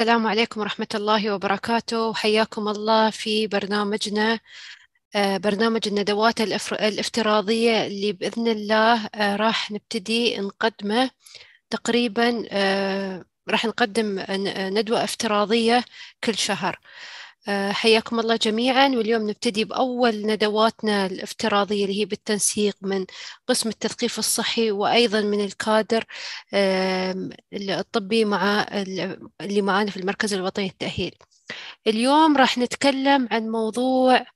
السلام عليكم ورحمة الله وبركاته وحياكم الله في برنامجنا آه، برنامج الندوات الافتراضية اللي بإذن الله آه، راح نبتدي نقدمه تقريبا آه، راح نقدم ندوة افتراضية كل شهر آه، حياكم الله جميعا واليوم نبتدي بأول ندواتنا الافتراضية اللي هي بالتنسيق من قسم التثقيف الصحي وأيضا من الكادر الطبي مع اللي معانا في المركز الوطني للتأهيل اليوم راح نتكلم عن موضوع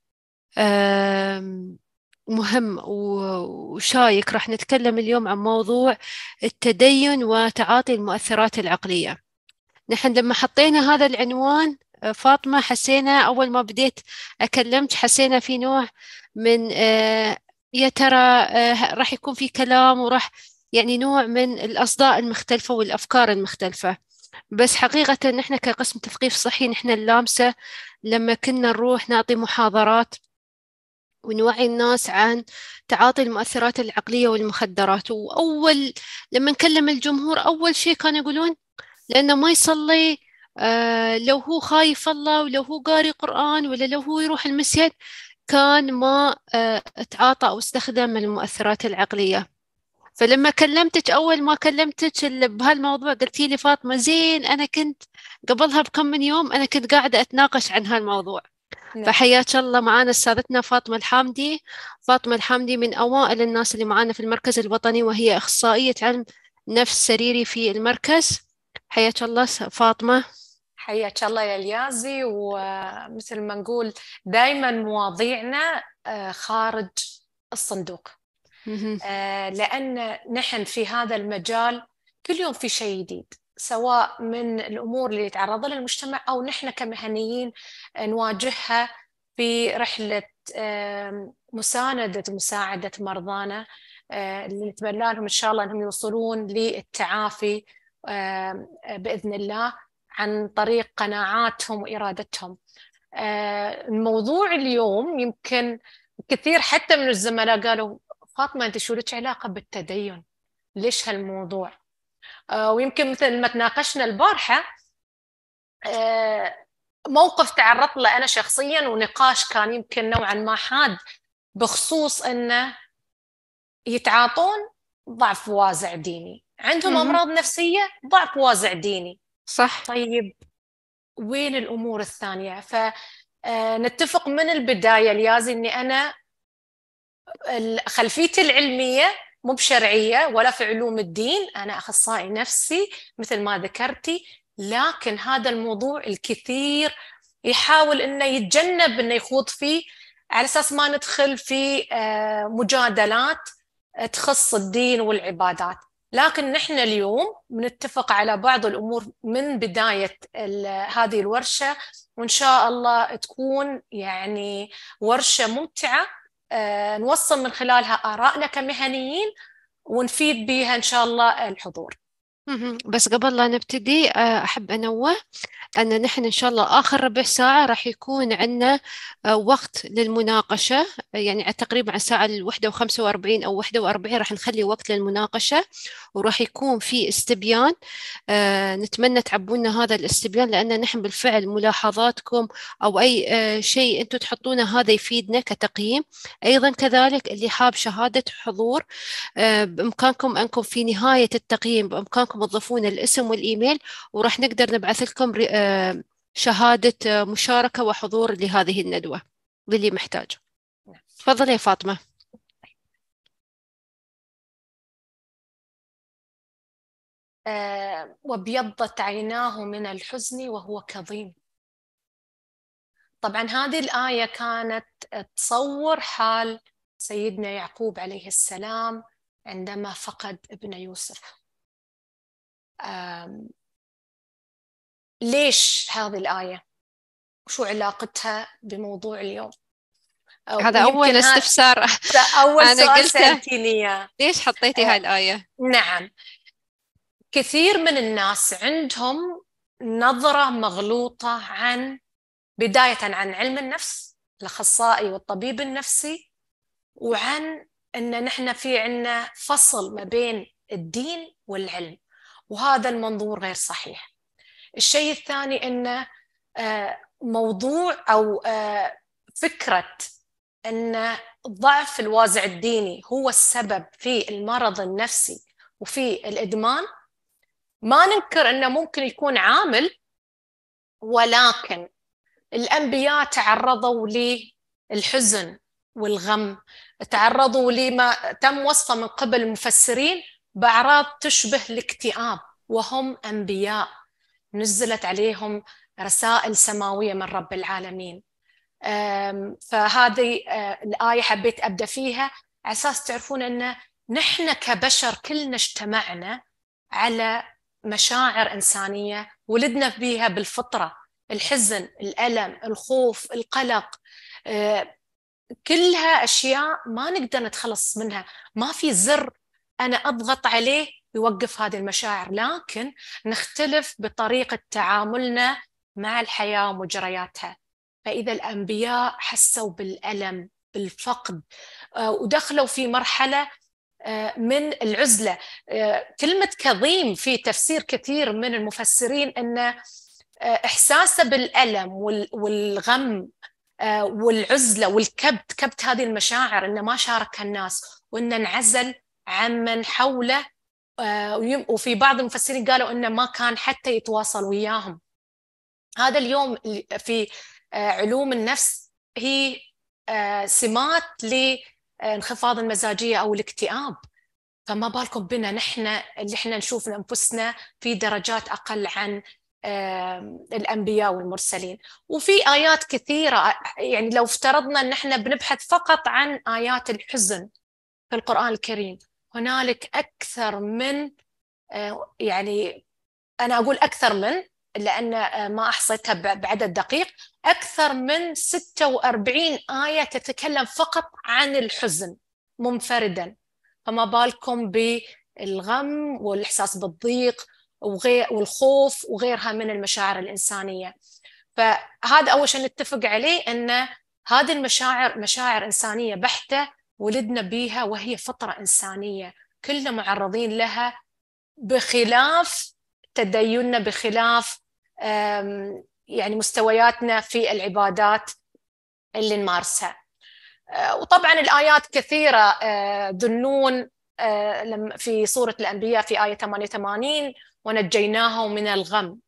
مهم وشايك راح نتكلم اليوم عن موضوع التدين وتعاطي المؤثرات العقلية نحن لما حطينا هذا العنوان آه، فاطمة حسينا أول ما بديت أكلمت حسينا في نوع من آه، يا ترى آه، راح يكون في كلام وراح يعني نوع من الأصداء المختلفة والأفكار المختلفة بس حقيقة نحن كقسم تثقيف صحي نحن اللامسة لما كنا نروح نعطي محاضرات ونوعي الناس عن تعاطي المؤثرات العقلية والمخدرات وأول لما نكلم الجمهور أول شيء كانوا يقولون لأنه ما يصلي آه، لو هو خايف الله ولو هو قاري قرآن ولا لو هو يروح المسجد كان ما آه، تعاطى أو استخدم المؤثرات العقلية فلما كلمتك أول ما كلمتك بهالموضوع قلتي لي فاطمة زين أنا كنت قبلها بكم من يوم أنا كنت قاعدة أتناقش عن هالموضوع نعم. فحياك الله معانا استاذتنا فاطمه الحامدي فاطمه الحامدي من اوائل الناس اللي معانا في المركز الوطني وهي اخصائيه علم نفس سريري في المركز حياك الله فاطمه حياك الله يا اليازي ومثل ما نقول دائما مواضيعنا آه، خارج الصندوق آه، لأن نحن في هذا المجال كل يوم في شيء جديد سواء من الأمور اللي يتعرض لها المجتمع أو نحن كمهنيين آه، نواجهها في رحلة مساندة مساعدة مرضانا اللي نتمنى لهم إن شاء الله أنهم يوصلون للتعافي باذن الله عن طريق قناعاتهم وإرادتهم آه، الموضوع اليوم يمكن كثير حتى من الزملاء قالوا فاطمة أنت شو لك علاقة بالتدين ليش هالموضوع آه، ويمكن مثل ما تناقشنا البارحة آه، موقف تعرضت له أنا شخصيا ونقاش كان يمكن نوعا ما حاد بخصوص أنه يتعاطون ضعف وازع ديني عندهم أمراض نفسية ضعف وازع ديني صح طيب وين الامور الثانيه فنتفق آه، من البدايه اليازي اني انا خلفيتي العلميه مو بشرعيه ولا في علوم الدين انا اخصائي نفسي مثل ما ذكرتي لكن هذا الموضوع الكثير يحاول انه يتجنب انه يخوض فيه على اساس ما ندخل في آه، مجادلات تخص الدين والعبادات لكن نحن اليوم بنتفق على بعض الامور من بدايه هذه الورشه وان شاء الله تكون يعني ورشه ممتعه آه، نوصل من خلالها ارائنا كمهنيين ونفيد بها ان شاء الله الحضور بس قبل لا نبتدي آه، أحب أنوه أن نحن إن شاء الله آخر ربع ساعة راح يكون عندنا آه، وقت للمناقشة يعني تقريبا على الساعة الواحدة وخمسة وأربعين أو واحدة وأربعين راح نخلي وقت للمناقشة وراح يكون في استبيان آه، نتمنى تعبونا هذا الاستبيان لأن نحن بالفعل ملاحظاتكم أو أي شيء أنتم تحطونه هذا يفيدنا كتقييم أيضا كذلك اللي حاب شهادة حضور بإمكانكم أنكم في نهاية التقييم بإمكانكم بتضيفون الاسم والايميل وراح نقدر نبعث لكم آه، شهاده آه، مشاركه وحضور لهذه الندوه للي محتاج تفضلي يا فاطمه آه، وابيضت عيناه من الحزن وهو كظيم طبعا هذه الآية كانت تصور حال سيدنا يعقوب عليه السلام عندما فقد ابن يوسف ليش هذه الآية؟ وشو علاقتها بموضوع اليوم؟ أو هذا أول استفسار أول أنا سؤال سألتيني إياه ليش حطيتي هاي الآية؟ نعم كثير من الناس عندهم نظرة مغلوطة عن بداية عن علم النفس الأخصائي والطبيب النفسي وعن أن نحن في عنا فصل ما بين الدين والعلم وهذا المنظور غير صحيح الشيء الثاني أن آه، موضوع أو آه، فكرة أن ضعف الوازع الديني هو السبب في المرض النفسي وفي الإدمان ما ننكر أنه ممكن يكون عامل ولكن الأنبياء تعرضوا للحزن والغم تعرضوا لما تم وصفه من قبل المفسرين بأعراض تشبه الاكتئاب وهم أنبياء نزلت عليهم رسائل سماوية من رب العالمين فهذه أه، الآية حبيت أبدأ فيها على أساس تعرفون أن نحن كبشر كلنا اجتمعنا على مشاعر إنسانية ولدنا بها بالفطرة الحزن الألم الخوف القلق أه، كلها أشياء ما نقدر نتخلص منها ما في زر انا اضغط عليه يوقف هذه المشاعر لكن نختلف بطريقه تعاملنا مع الحياه ومجرياتها فاذا الانبياء حسوا بالالم بالفقد آه، ودخلوا في مرحله آه، من العزله آه، كلمه كظيم في تفسير كثير من المفسرين ان احساسه بالالم والغم والعزله والكبت كبت هذه المشاعر انه ما شارك الناس وانه انعزل عمن حوله آه، وفي بعض المفسرين قالوا انه ما كان حتى يتواصل وياهم هذا اليوم في آه، علوم النفس هي آه، سمات لانخفاض المزاجيه او الاكتئاب فما بالكم بنا نحن اللي احنا نشوف انفسنا في درجات اقل عن الانبياء والمرسلين وفي ايات كثيره يعني لو افترضنا ان احنا بنبحث فقط عن ايات الحزن في القران الكريم هنالك اكثر من آه، يعني انا اقول اكثر من لان آه، ما احصيتها بعدد دقيق اكثر من 46 ايه تتكلم فقط عن الحزن منفردا فما بالكم بالغم والاحساس بالضيق وغير والخوف وغيرها من المشاعر الانسانيه فهذا اول شيء نتفق عليه ان هذه المشاعر مشاعر انسانيه بحته ولدنا بيها وهي فطرة إنسانية كلنا معرضين لها بخلاف تديننا بخلاف يعني مستوياتنا في العبادات اللي نمارسها آه، وطبعا الآيات كثيرة ذنون آه، آه، في سورة الأنبياء في آية 88 ونجيناهم من الغم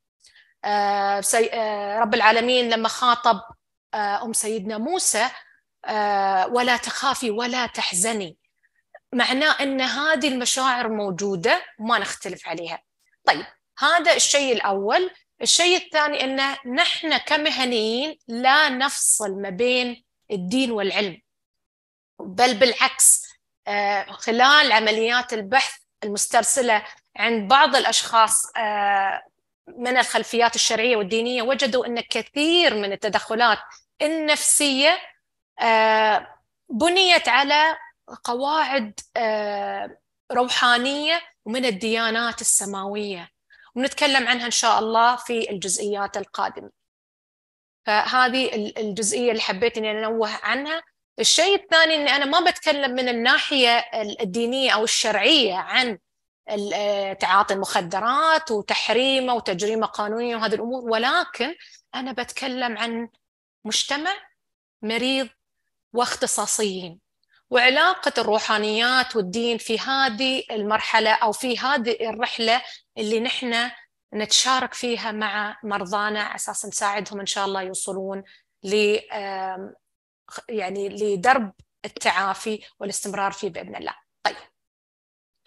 رب العالمين لما خاطب أم سيدنا موسى آه، ولا تخافي ولا تحزني معناه ان هذه المشاعر موجوده وما نختلف عليها طيب هذا الشيء الاول الشيء الثاني انه نحن كمهنيين لا نفصل ما بين الدين والعلم بل بالعكس آه، خلال عمليات البحث المسترسله عند بعض الاشخاص آه، من الخلفيات الشرعيه والدينيه وجدوا ان كثير من التدخلات النفسيه آه، بنيت على قواعد آه، روحانيه ومن الديانات السماويه ونتكلم عنها ان شاء الله في الجزئيات القادمه فهذه الجزئيه اللي حبيت اني انوه عنها الشيء الثاني اني انا ما بتكلم من الناحيه الدينيه او الشرعيه عن آه، تعاطي المخدرات وتحريمه وتجريمه قانونيه وهذه الامور ولكن انا بتكلم عن مجتمع مريض واختصاصيين وعلاقة الروحانيات والدين في هذه المرحلة أو في هذه الرحلة اللي نحن نتشارك فيها مع مرضانا على أساس نساعدهم إن شاء الله يوصلون ل يعني لدرب التعافي والاستمرار فيه بإذن الله طيب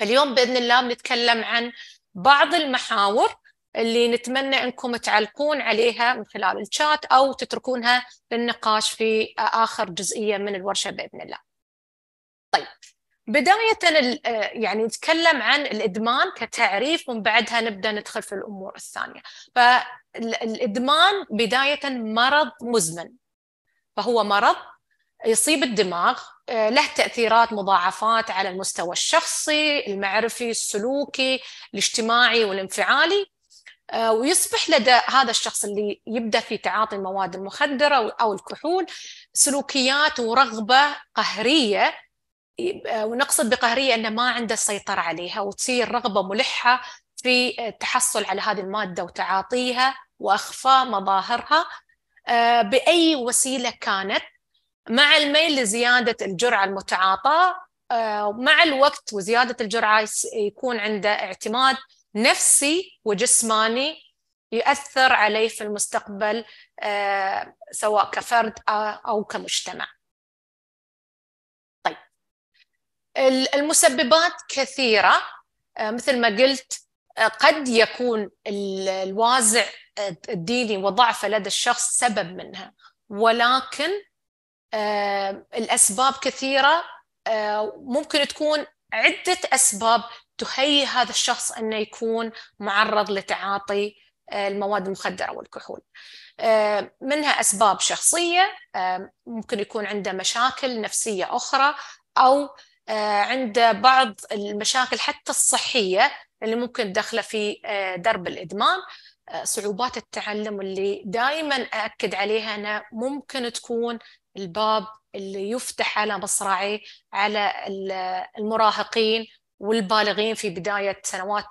اليوم بإذن الله بنتكلم عن بعض المحاور اللي نتمنى انكم تعلقون عليها من خلال الشات او تتركونها للنقاش في اخر جزئيه من الورشه باذن الله. طيب بدايه يعني نتكلم عن الادمان كتعريف ومن بعدها نبدا ندخل في الامور الثانيه. فالادمان بدايه مرض مزمن فهو مرض يصيب الدماغ له تاثيرات مضاعفات على المستوى الشخصي المعرفي السلوكي الاجتماعي والانفعالي آه، ويصبح لدى هذا الشخص اللي يبدا في تعاطي المواد المخدره او الكحول سلوكيات ورغبه قهريه آه، ونقصد بقهريه انه ما عنده السيطره عليها وتصير رغبه ملحه في التحصل آه، على هذه الماده وتعاطيها واخفاء مظاهرها باي وسيله كانت مع الميل لزياده الجرعه المتعاطاه مع الوقت وزياده الجرعه يكون عنده اعتماد نفسي وجسماني يؤثر علي في المستقبل آه، سواء كفرد أو كمجتمع طيب المسببات كثيرة آه، مثل ما قلت آه، قد يكون الوازع الديني وضعفه لدى الشخص سبب منها ولكن الأسباب كثيرة ممكن تكون عدة أسباب تهيئ هذا الشخص انه يكون معرض لتعاطي آه، المواد المخدره والكحول. آه، منها اسباب شخصيه آه، ممكن يكون عنده مشاكل نفسيه اخرى او عنده بعض المشاكل حتى الصحيه اللي ممكن تدخله في درب الادمان صعوبات التعلم اللي دائما اكد عليها انا ممكن تكون الباب اللي يفتح على مصراعي على المراهقين والبالغين في بداية سنوات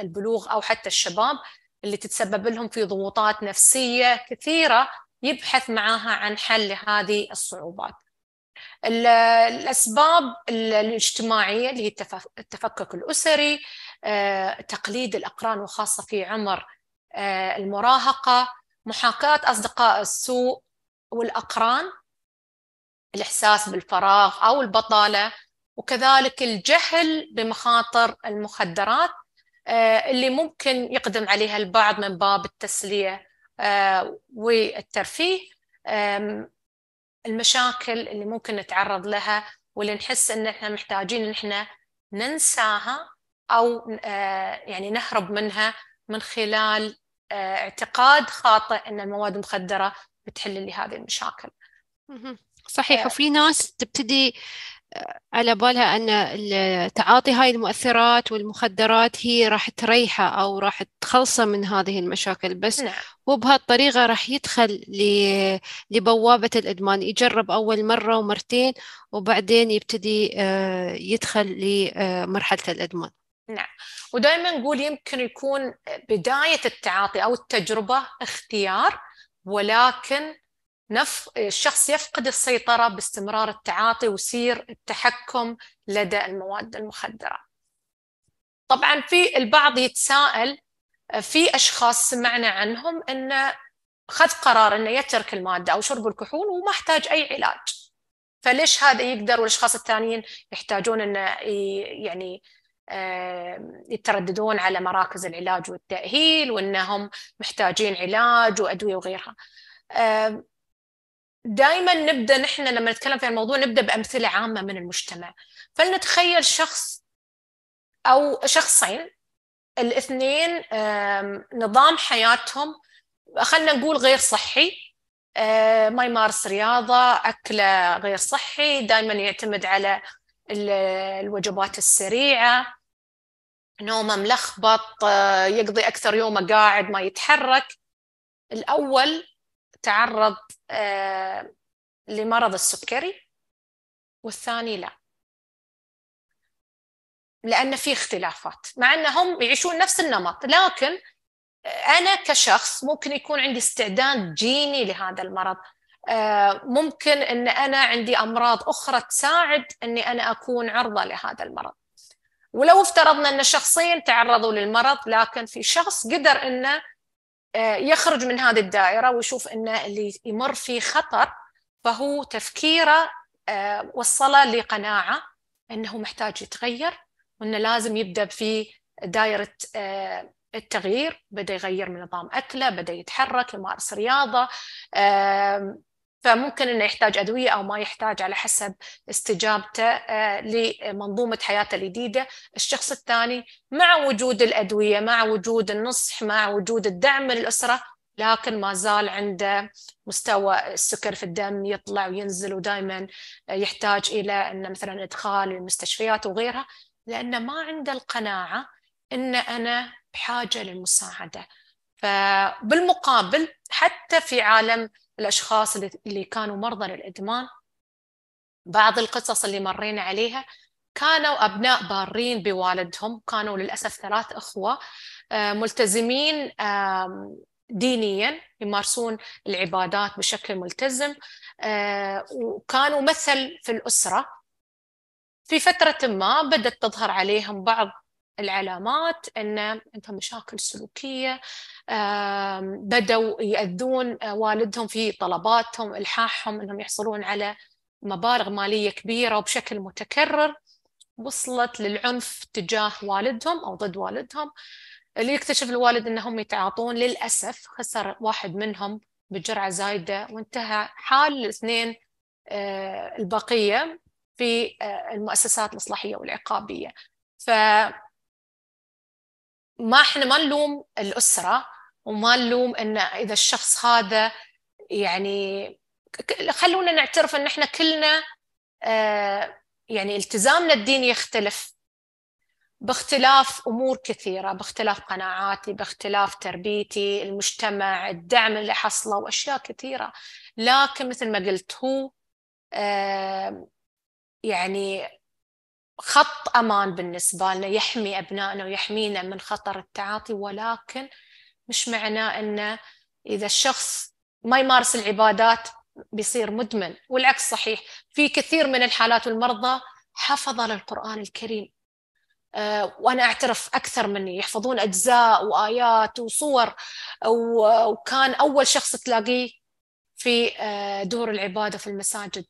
البلوغ أو حتى الشباب اللي تتسبب لهم في ضغوطات نفسية كثيرة يبحث معاها عن حل لهذه الصعوبات الأسباب الاجتماعية اللي هي التفكك الأسري آه، تقليد الأقران وخاصة في عمر آه، المراهقة محاكاة أصدقاء السوء والأقران الإحساس بالفراغ أو البطالة وكذلك الجهل بمخاطر المخدرات آه، اللي ممكن يقدم عليها البعض من باب التسلية آه، والترفيه المشاكل اللي ممكن نتعرض لها واللي نحس ان احنا محتاجين ان احنا ننساها او آه، يعني نهرب منها من خلال اعتقاد خاطئ ان المواد المخدره بتحل لي هذه المشاكل. صحيح وفي ناس تبتدي على بالها أن تعاطي هاي المؤثرات والمخدرات هي راح تريحه أو راح تخلصه من هذه المشاكل بس نعم. بهالطريقه راح يدخل لبوابة الإدمان يجرب أول مرة ومرتين وبعدين يبتدي آه، يدخل لمرحلة آه، الإدمان نعم ودائما نقول يمكن يكون بداية التعاطي أو التجربة اختيار ولكن نف... الشخص يفقد السيطرة باستمرار التعاطي ويصير التحكم لدى المواد المخدرة طبعا في البعض يتساءل في أشخاص سمعنا عنهم أن خذ قرار أنه يترك المادة أو شرب الكحول وما احتاج أي علاج فليش هذا يقدر والأشخاص الثانيين يحتاجون أنه يعني يترددون على مراكز العلاج والتأهيل وأنهم محتاجين علاج وأدوية وغيرها دائما نبدا نحن لما نتكلم في الموضوع نبدا بامثله عامه من المجتمع فلنتخيل شخص او شخصين الاثنين نظام حياتهم خلينا نقول غير صحي ما يمارس رياضه اكله غير صحي دائما يعتمد على الوجبات السريعه نومه ملخبط آه، يقضي اكثر يومه قاعد ما يتحرك الاول تعرض آه، لمرض السكري والثاني لا لأن في اختلافات مع أنهم يعيشون نفس النمط لكن أنا كشخص ممكن يكون عندي استعداد جيني لهذا المرض آه، ممكن أن أنا عندي أمراض أخرى تساعد أني أنا أكون عرضة لهذا المرض ولو افترضنا أن شخصين تعرضوا للمرض لكن في شخص قدر أنه آه، يخرج من هذه الدائرة ويشوف أن اللي يمر فيه خطر فهو تفكيره آه، وصله لقناعة أنه محتاج يتغير وأنه لازم يبدأ في دائرة آه، التغيير بدأ يغير من نظام أكله بدأ يتحرك يمارس رياضة فممكن انه يحتاج ادويه او ما يحتاج على حسب استجابته آه، لمنظومه حياته الجديده، الشخص الثاني مع وجود الادويه، مع وجود النصح، مع وجود الدعم من الاسره، لكن ما زال عنده مستوى السكر في الدم يطلع وينزل ودائما يحتاج الى انه مثلا ادخال المستشفيات وغيرها، لانه ما عنده القناعه ان انا بحاجه للمساعده. فبالمقابل حتى في عالم الأشخاص اللي كانوا مرضى للإدمان بعض القصص اللي مرينا عليها كانوا أبناء بارين بوالدهم كانوا للأسف ثلاث أخوة آه، ملتزمين دينيا يمارسون العبادات بشكل ملتزم آه، وكانوا مثل في الأسرة في فترة ما بدأت تظهر عليهم بعض العلامات أن عندهم مشاكل سلوكية بدوا يأذون والدهم في طلباتهم إلحاحهم أنهم يحصلون على مبالغ مالية كبيرة وبشكل متكرر وصلت للعنف تجاه والدهم أو ضد والدهم اللي يكتشف الوالد أنهم يتعاطون للأسف خسر واحد منهم بجرعة زايدة وانتهى حال الاثنين آه، البقية في آه، المؤسسات الإصلاحية والعقابية ف ما احنا ما نلوم الأسرة وما نلوم ان اذا الشخص هذا يعني خلونا نعترف ان احنا كلنا آه، يعني التزامنا الديني يختلف باختلاف امور كثيره باختلاف قناعاتي باختلاف تربيتي المجتمع الدعم اللي حصله واشياء كثيره لكن مثل ما قلت هو آه، يعني خط امان بالنسبه لنا يحمي ابنائنا ويحمينا من خطر التعاطي ولكن مش معناه أنه إذا الشخص ما يمارس العبادات بيصير مدمن والعكس صحيح في كثير من الحالات والمرضى حفظ للقرآن الكريم آه، وأنا أعترف أكثر مني يحفظون أجزاء وآيات وصور وكان أول شخص تلاقيه في آه، دور العبادة في المساجد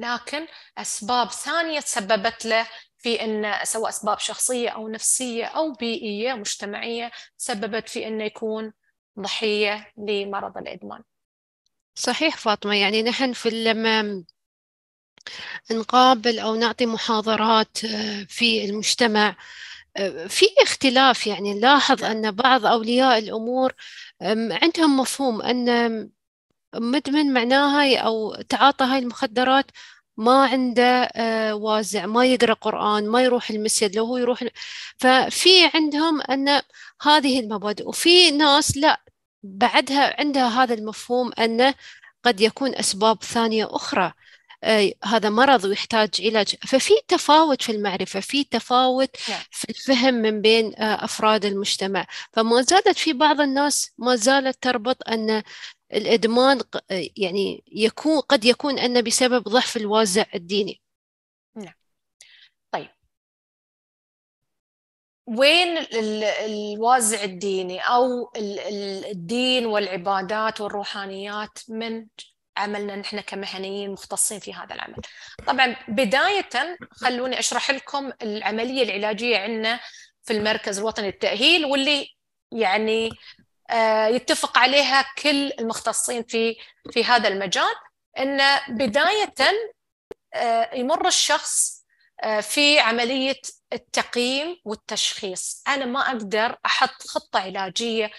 لكن أسباب ثانية تسببت له في أن سواء أسباب شخصية أو نفسية أو بيئية مجتمعية سببت في أنه يكون ضحية لمرض الإدمان صحيح فاطمة يعني نحن في لما نقابل أو نعطي محاضرات آه، في المجتمع آه، في اختلاف يعني نلاحظ أن بعض أولياء الأمور عندهم مفهوم أن مدمن معناها أو تعاطى هاي المخدرات ما عنده آه، وازع ما يقرأ قرآن ما يروح المسجد لو هو يروح ففي عندهم أن هذه المبادئ وفي ناس لا بعدها عندها هذا المفهوم أنه قد يكون أسباب ثانية أخرى آه، هذا مرض ويحتاج علاج ففي تفاوت في المعرفة في تفاوت نعم. في الفهم من بين آه، أفراد المجتمع فما زالت في بعض الناس ما زالت تربط أن الادمان يعني يكون قد يكون ان بسبب ضعف الوازع الديني نعم طيب وين الوازع الديني او الدين والعبادات والروحانيات من عملنا نحن كمهنيين مختصين في هذا العمل طبعا بدايه خلوني اشرح لكم العمليه العلاجيه عندنا في المركز الوطني للتاهيل واللي يعني آه، يتفق عليها كل المختصين في في هذا المجال ان بدايه آه، يمر الشخص آه، في عمليه التقييم والتشخيص انا ما اقدر احط خطه علاجيه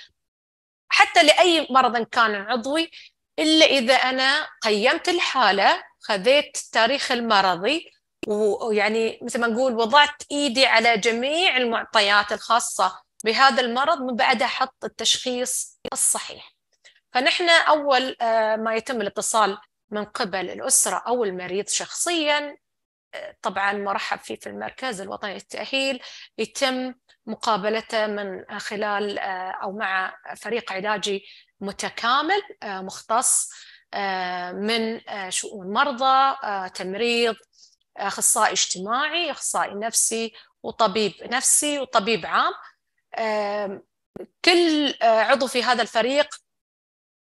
حتى لاي مرض كان عضوي الا اذا انا قيمت الحاله خذيت التاريخ المرضي ويعني مثل ما نقول وضعت ايدي على جميع المعطيات الخاصه بهذا المرض من بعدها حط التشخيص الصحيح فنحن أول آه، ما يتم الاتصال من قبل الأسرة أو المريض شخصيا آه، طبعا مرحب فيه في المركز الوطني للتأهيل يتم مقابلته من آه، خلال أو مع فريق علاجي متكامل مختص من شؤون مرضى تمريض أخصائي اجتماعي أخصائي نفسي وطبيب نفسي وطبيب عام كل آه، عضو في هذا الفريق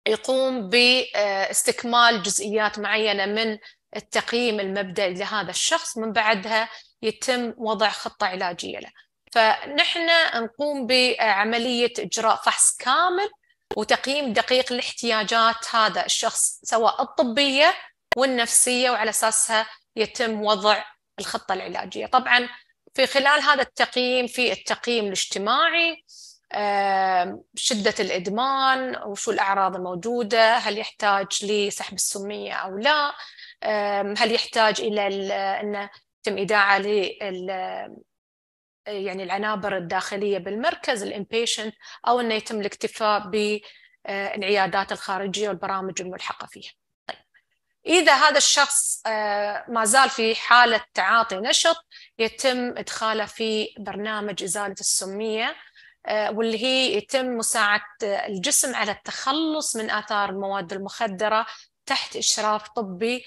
يقوم باستكمال جزئيات معينه من التقييم المبدئي لهذا الشخص من بعدها يتم وضع خطه علاجيه له فنحن نقوم بعمليه اجراء فحص كامل وتقييم دقيق لاحتياجات هذا الشخص سواء الطبيه والنفسيه وعلى اساسها يتم وضع الخطه العلاجيه طبعا في خلال هذا التقييم في التقييم الاجتماعي شدة الإدمان وشو الأعراض الموجودة هل يحتاج لسحب السمية أو لا هل يحتاج إلى أن تم لل يعني العنابر الداخلية بالمركز الانبيشنت أو أنه يتم الاكتفاء بالعيادات الخارجية والبرامج الملحقة فيها إذا هذا الشخص آه، ما زال في حالة تعاطي نشط يتم إدخاله في برنامج إزالة السمية آه، واللي هي يتم مساعدة الجسم على التخلص من آثار المواد المخدرة تحت إشراف طبي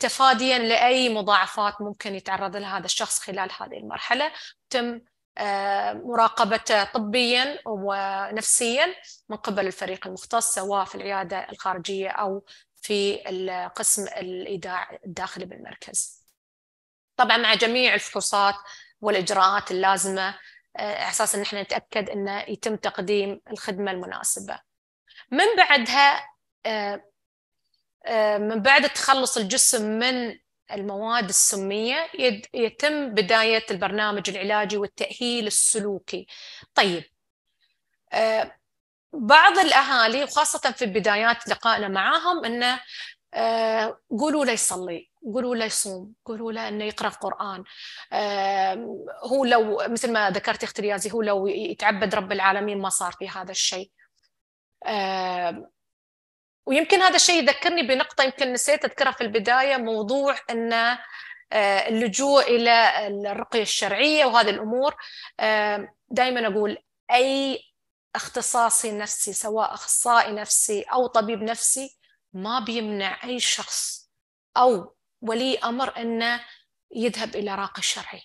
تفاديا لأي مضاعفات ممكن يتعرض لها هذا الشخص خلال هذه المرحلة تم آه، مراقبته طبيا ونفسيا من قبل الفريق المختص سواء في العيادة الخارجية أو في قسم الإيداع الداخلي بالمركز طبعا مع جميع الفحوصات والإجراءات اللازمة أساس آه، أن احنا نتأكد أنه يتم تقديم الخدمة المناسبة من بعدها آه، آه، من بعد تخلص الجسم من المواد السمية يتم بداية البرنامج العلاجي والتأهيل السلوكي طيب بعض الاهالي وخاصه في بدايات لقائنا معاهم انه آه، قولوا له يصلي قولوا له يصوم قولوا له انه يقرا قران هو لو مثل ما ذكرت اختي هو لو يتعبد رب العالمين ما صار في هذا الشيء ويمكن هذا الشيء يذكرني بنقطه يمكن نسيت اذكرها في البدايه موضوع ان آه، اللجوء الى الرقيه الشرعيه وهذه الامور دائما اقول اي اختصاصي نفسي سواء اخصائي نفسي او طبيب نفسي ما بيمنع اي شخص او ولي امر انه يذهب الى راقي شرعي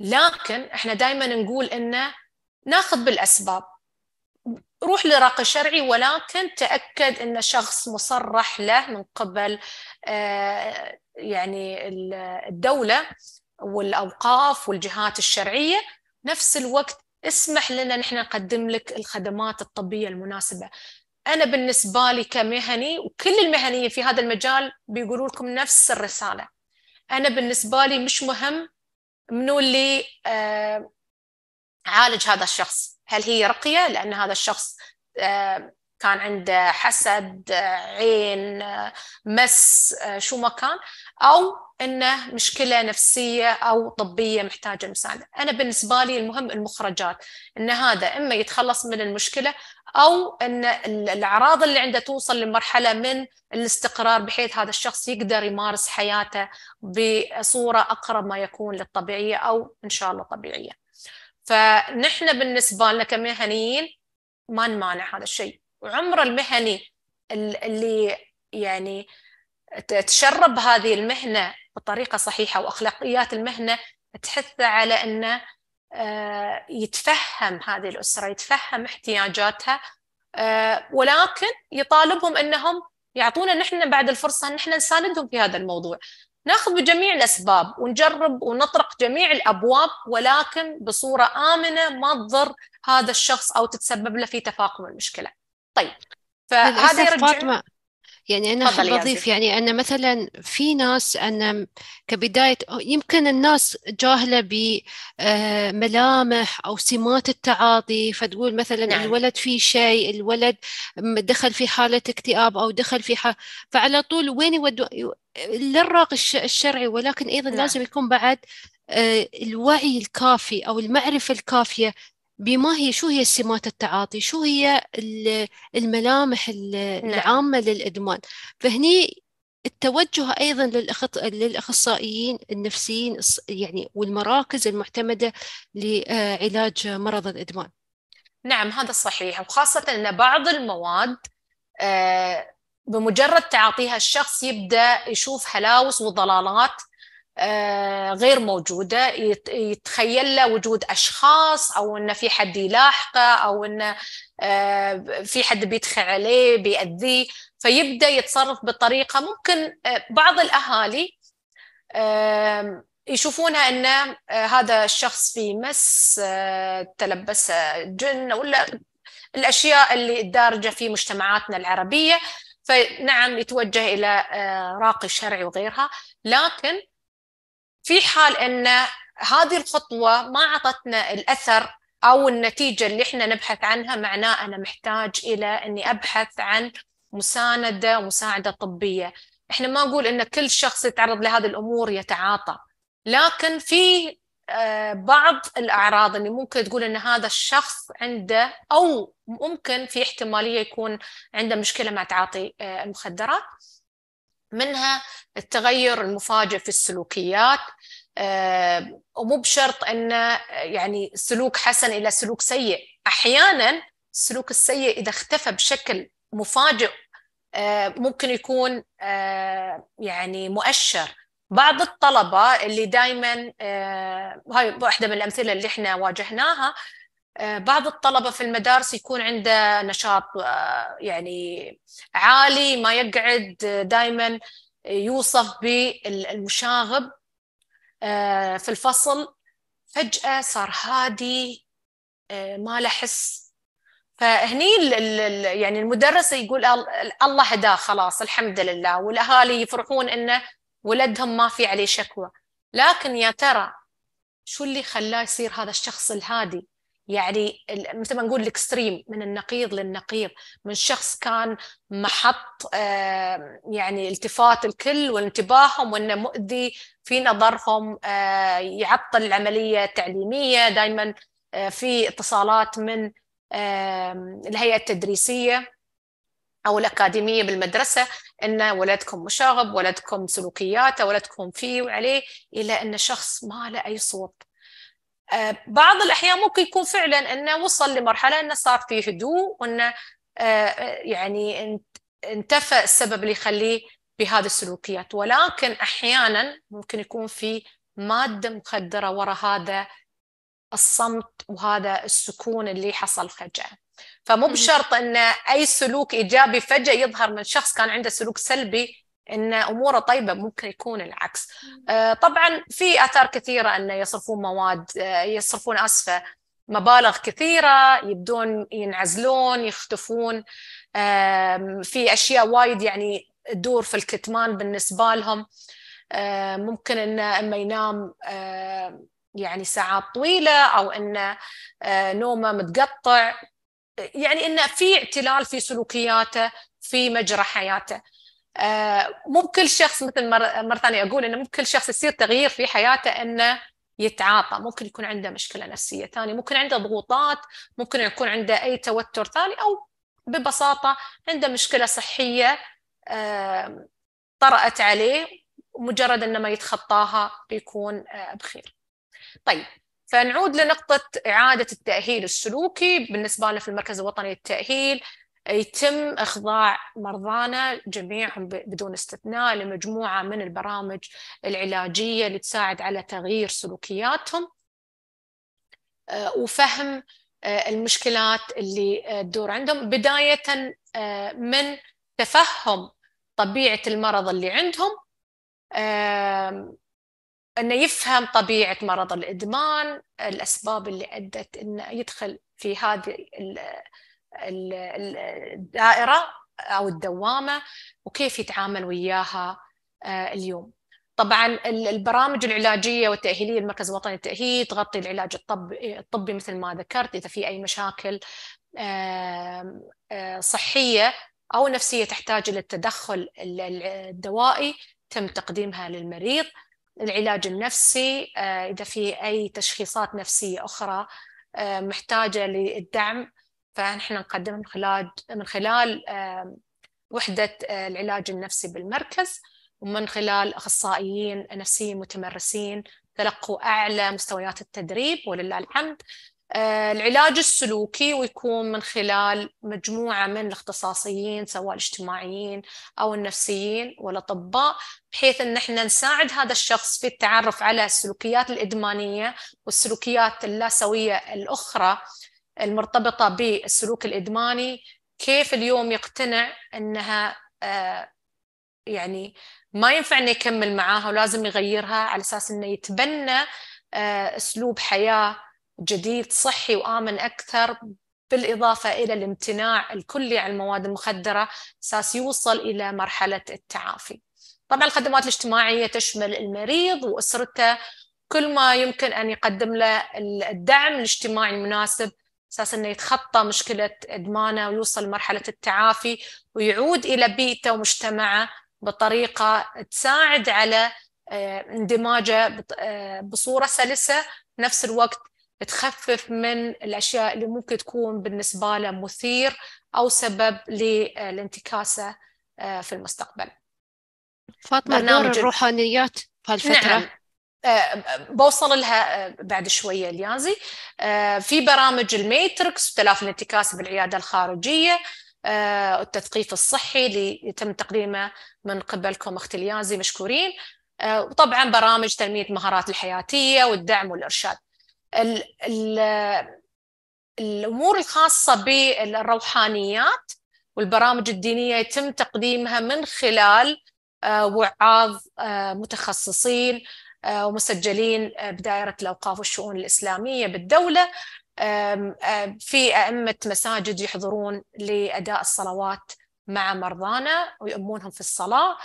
لكن احنا دائما نقول انه ناخذ بالاسباب روح لراقي شرعي ولكن تاكد ان شخص مصرح له من قبل آه، يعني الدوله والاوقاف والجهات الشرعيه نفس الوقت اسمح لنا نحن نقدم لك الخدمات الطبية المناسبة أنا بالنسبة لي كمهني وكل المهنيين في هذا المجال بيقولوا لكم نفس الرسالة أنا بالنسبة لي مش مهم منو اللي آه عالج هذا الشخص هل هي رقية لأن هذا الشخص آه كان عنده حسد آه، عين آه، مس آه، شو ما كان او انه مشكله نفسيه او طبيه محتاجه مساعده، انا بالنسبه لي المهم المخرجات ان هذا اما يتخلص من المشكله او ان الاعراض اللي عنده توصل لمرحله من الاستقرار بحيث هذا الشخص يقدر يمارس حياته بصوره اقرب ما يكون للطبيعيه او ان شاء الله طبيعيه. فنحن بالنسبه لنا كمهنيين ما نمانع هذا الشيء، وعمر المهني اللي يعني تشرب هذه المهنه بطريقه صحيحه واخلاقيات المهنه تحث على انه آه، يتفهم هذه الاسره يتفهم احتياجاتها آه، ولكن يطالبهم انهم يعطونا نحن بعد الفرصه ان احنا نساندهم في هذا الموضوع ناخذ بجميع الاسباب ونجرب ونطرق جميع الابواب ولكن بصوره امنه ما تضر هذا الشخص او تتسبب له في تفاقم المشكله طيب, طيب، فهذا يرجع فاطمه يعني أنا حابة أضيف يعني أن مثلا في ناس أنا كبداية يمكن الناس جاهلة بملامح آه، أو سمات التعاطي فتقول مثلا نعم. الولد فيه شيء الولد دخل في حالة اكتئاب أو دخل في حالة فعلى طول وين يودوا للراق الشرعي ولكن أيضا نعم. لازم يكون بعد آه، الوعي الكافي او المعرفه الكافيه بما هي شو هي سمات التعاطي شو هي الملامح نعم. العامة للإدمان فهني التوجه ايضا للاخصائيين النفسيين يعني والمراكز المعتمده لعلاج مرض الادمان. نعم هذا صحيح وخاصه ان بعض المواد آه، بمجرد تعاطيها الشخص يبدا يشوف هلاوس وضلالات آه، غير موجوده يتخيل له وجود اشخاص او ان في حد يلاحقه او ان آه، في حد بيدخل عليه بيأذيه فيبدا يتصرف بطريقه ممكن آه، بعض الاهالي يشوفونها ان هذا الشخص في مس تلبس جن ولا الاشياء اللي دارجه في مجتمعاتنا العربيه فنعم يتوجه الى راقي شرعي وغيرها لكن في حال ان هذه الخطوه ما اعطتنا الاثر او النتيجه اللي احنا نبحث عنها معناه انا محتاج الى اني ابحث عن مسانده مساعده طبيه احنا ما نقول ان كل شخص يتعرض لهذه الامور يتعاطى لكن في آه، بعض الاعراض اللي ممكن تقول ان هذا الشخص عنده او ممكن في احتماليه يكون عنده مشكله مع تعاطي آه، المخدرات منها التغير المفاجئ في السلوكيات آه، ومو بشرط أن يعني سلوك حسن إلى سلوك سيء أحيانا السلوك السيء إذا اختفى بشكل مفاجئ آه، ممكن يكون آه، يعني مؤشر بعض الطلبة اللي دائما هاي واحدة من الأمثلة اللي احنا واجهناها آه، بعض الطلبة في المدارس يكون عنده نشاط آه، يعني عالي ما يقعد آه، دائما يوصف بالمشاغب في الفصل فجأة صار هادي ما له حس فهني يعني المدرس يقول الله هداه خلاص الحمد لله والاهالي يفرحون انه ولدهم ما في عليه شكوى لكن يا ترى شو اللي خلاه يصير هذا الشخص الهادي يعني مثل ما نقول الاكستريم من النقيض للنقيض من شخص كان محط يعني التفات الكل وانتباههم وانه مؤذي في نظرهم آه، يعطل العمليه التعليميه دائما آه، في اتصالات من الهيئه التدريسيه او الاكاديميه بالمدرسه ان ولدكم مشاغب ولدكم سلوكياته ولدكم فيه وعليه الى ان شخص ما له اي صوت آه، بعض الاحيان ممكن يكون فعلا انه وصل لمرحله انه صار في هدوء وانه آه، آه، يعني انتفى السبب اللي يخليه بهذه السلوكيات ولكن احيانا ممكن يكون في ماده مخدره وراء هذا الصمت وهذا السكون اللي حصل فجاه فمو بشرط ان اي سلوك ايجابي فجاه يظهر من شخص كان عنده سلوك سلبي ان اموره طيبه ممكن يكون العكس آه، طبعا في اثار كثيره ان يصرفون مواد آه، يصرفون اسفه مبالغ كثيره يبدون ينعزلون يختفون في اشياء وايد يعني تدور في الكتمان بالنسبه لهم آه، ممكن انه اما ينام يعني ساعات طويله او انه نومه متقطع يعني انه في اعتلال في سلوكياته في مجرى حياته آه، مو بكل شخص مثل مرة ثانية أقول إنه مو بكل شخص يصير تغيير في حياته إنه يتعاطى ممكن يكون عنده مشكلة نفسية ثانية ممكن عنده ضغوطات ممكن يكون عنده أي توتر ثاني أو ببساطة عنده مشكلة صحية طرأت عليه مجرد أنه ما يتخطاها بيكون آه، بخير طيب فنعود لنقطة إعادة التأهيل السلوكي بالنسبة لنا في المركز الوطني للتأهيل يتم إخضاع مرضانا جميعهم بدون استثناء لمجموعة من البرامج العلاجية اللي تساعد على تغيير سلوكياتهم آه، وفهم آه، المشكلات اللي آه، تدور عندهم بداية من تفهم طبيعة المرض اللي عندهم أنه يفهم طبيعة مرض الإدمان الأسباب اللي أدت أنه يدخل في هذه الدائره او الدوامه وكيف يتعامل وياها آه، اليوم. طبعا البرامج العلاجيه والتاهيليه المركز الوطني للتاهيل تغطي العلاج الطبي الطبي مثل ما ذكرت اذا في اي مشاكل آه، صحيه او نفسيه تحتاج الى التدخل الدوائي تم تقديمها للمريض العلاج النفسي آه، اذا في اي تشخيصات نفسيه اخرى محتاجه للدعم فنحن نقدم من خلال من خلال وحدة آه، العلاج النفسي بالمركز ومن خلال أخصائيين نفسيين متمرسين تلقوا أعلى مستويات التدريب ولله الحمد آه، العلاج السلوكي ويكون من خلال مجموعة من الاختصاصيين سواء الاجتماعيين أو النفسيين والأطباء بحيث أن احنا نساعد هذا الشخص في التعرف على السلوكيات الإدمانية والسلوكيات اللاسوية الأخرى المرتبطة بالسلوك الإدماني كيف اليوم يقتنع أنها آه، يعني ما ينفع أنه يكمل معاها ولازم يغيرها على أساس أنه يتبنى آه، أسلوب حياة جديد صحي وآمن أكثر بالإضافة إلى الامتناع الكلي عن المواد المخدرة أساس يوصل إلى مرحلة التعافي طبعا الخدمات الاجتماعية تشمل المريض وأسرته كل ما يمكن أن يقدم له الدعم الاجتماعي المناسب اساس انه يتخطى مشكله ادمانه ويوصل مرحله التعافي ويعود الى بيئته ومجتمعه بطريقه تساعد على آه، اندماجه آه، بصوره سلسه نفس الوقت تخفف من الاشياء اللي ممكن تكون بالنسبه له مثير او سبب للانتكاسه آه، في المستقبل. فاطمه دور الروحانيات بهالفتره نعم. آه، بوصل لها آه، بعد شويه اليانزي آه، في برامج الميتركس وتلافي الانتكاس بالعياده الخارجيه التثقيف الصحي اللي يتم تقديمه من قبلكم اخت اليانزي مشكورين وطبعا برامج تنميه المهارات الحياتيه والدعم والارشاد الامور الخاصه بالروحانيات والبرامج الدينيه يتم تقديمها من خلال وعاظ متخصصين آه، ومسجلين آه، بدائرة الأوقاف والشؤون الإسلامية بالدولة في أئمة مساجد يحضرون لأداء الصلوات مع مرضانا ويؤمونهم في الصلاة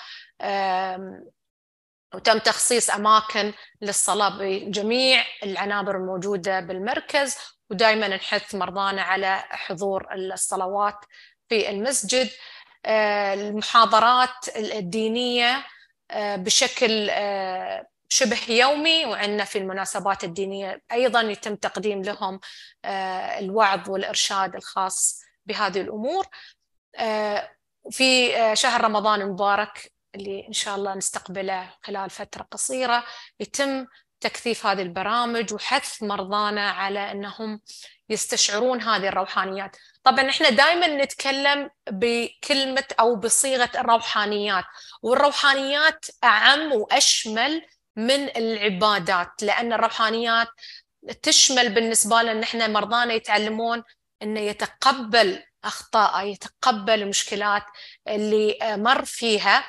وتم تخصيص أماكن للصلاة بجميع العنابر الموجودة بالمركز ودائما نحث مرضانا على حضور الصلوات في المسجد آه، المحاضرات الدينية بشكل شبه يومي وعندنا في المناسبات الدينية أيضا يتم تقديم لهم آه، الوعظ والإرشاد الخاص بهذه الأمور آه، في آه، شهر رمضان المبارك اللي إن شاء الله نستقبله خلال فترة قصيرة يتم تكثيف هذه البرامج وحث مرضانا على أنهم يستشعرون هذه الروحانيات طبعا احنا دائما نتكلم بكلمة أو بصيغة الروحانيات والروحانيات أعم وأشمل من العبادات لأن الروحانيات تشمل بالنسبة لنا نحن مرضانا يتعلمون أنه يتقبل اخطاء يتقبل المشكلات اللي مر فيها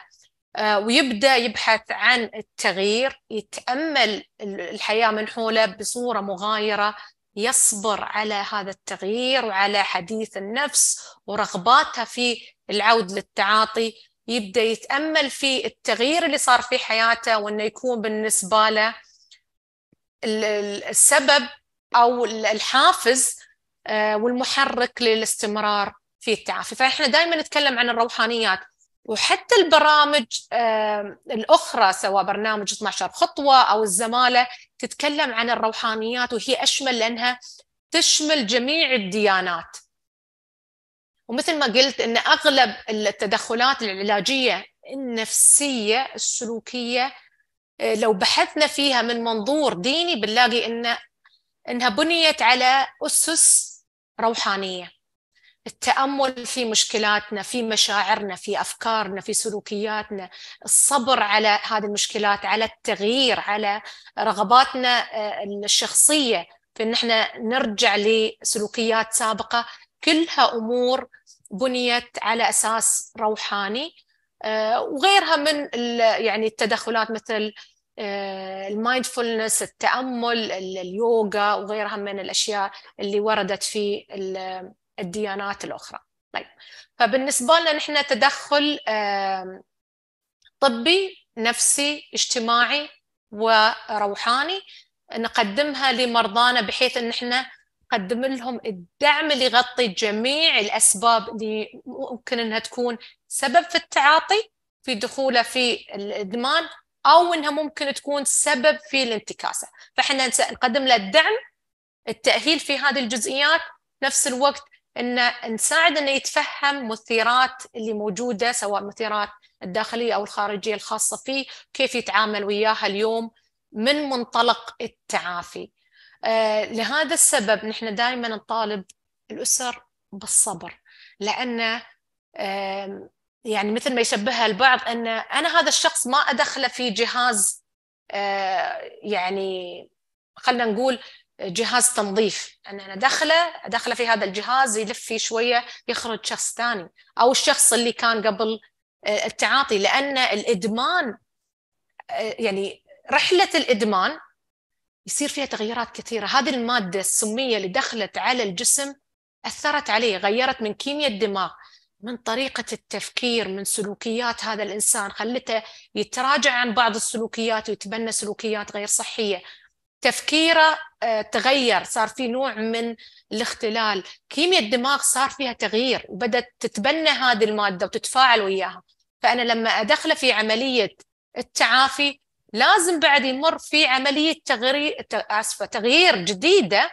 آه، ويبدأ يبحث عن التغيير يتأمل الحياة من حوله بصورة مغايرة يصبر على هذا التغيير وعلى حديث النفس ورغباتها في العود للتعاطي يبدا يتامل في التغيير اللي صار في حياته وانه يكون بالنسبه له السبب او الحافز آه، والمحرك للاستمرار في التعافي فاحنا دائما نتكلم عن الروحانيات وحتى البرامج آه، الاخرى سواء برنامج 12 خطوه او الزماله تتكلم عن الروحانيات وهي اشمل لانها تشمل جميع الديانات ومثل ما قلت ان اغلب التدخلات العلاجيه النفسيه السلوكيه آه، لو بحثنا فيها من منظور ديني بنلاقي ان انها بنيت على اسس روحانيه التامل في مشكلاتنا في مشاعرنا في افكارنا في سلوكياتنا الصبر على هذه المشكلات على التغيير على رغباتنا آه، الشخصيه في ان احنا نرجع لسلوكيات سابقه كلها امور بنيت على اساس روحاني آه، وغيرها من يعني التدخلات مثل آه، المايندفولنس التامل اليوغا وغيرها من الاشياء اللي وردت في الديانات الاخرى طيب فبالنسبه لنا نحن تدخل طبي نفسي اجتماعي وروحاني نقدمها لمرضانا بحيث ان احنا قدم لهم الدعم اللي يغطي جميع الأسباب اللي ممكن أنها تكون سبب في التعاطي في دخوله في الإدمان أو أنها ممكن تكون سبب في الانتكاسة فإحنا نقدم له الدعم التأهيل في هذه الجزئيات نفس الوقت أن نساعد أنه يتفهم مثيرات اللي موجودة سواء مثيرات الداخلية أو الخارجية الخاصة فيه كيف يتعامل وياها اليوم من منطلق التعافي آه، لهذا السبب نحن دائما نطالب الأسر بالصبر لأن يعني مثل ما يشبهها البعض أن أنا هذا الشخص ما أدخله في جهاز آه، يعني خلينا نقول جهاز تنظيف ان انا ادخله ادخله في هذا الجهاز يلف فيه شويه يخرج شخص ثاني او الشخص اللي كان قبل آه، التعاطي لان الادمان يعني رحله الادمان يصير فيها تغيرات كثيرة هذه المادة السمية اللي دخلت على الجسم أثرت عليه غيرت من كيمياء الدماغ من طريقة التفكير من سلوكيات هذا الإنسان خلته يتراجع عن بعض السلوكيات ويتبنى سلوكيات غير صحية تفكيره آه، تغير صار في نوع من الاختلال كيمياء الدماغ صار فيها تغيير وبدأت تتبنى هذه المادة وتتفاعل وياها فأنا لما أدخله في عملية التعافي لازم بعد يمر في عمليه تغيير اسفه تغيير جديده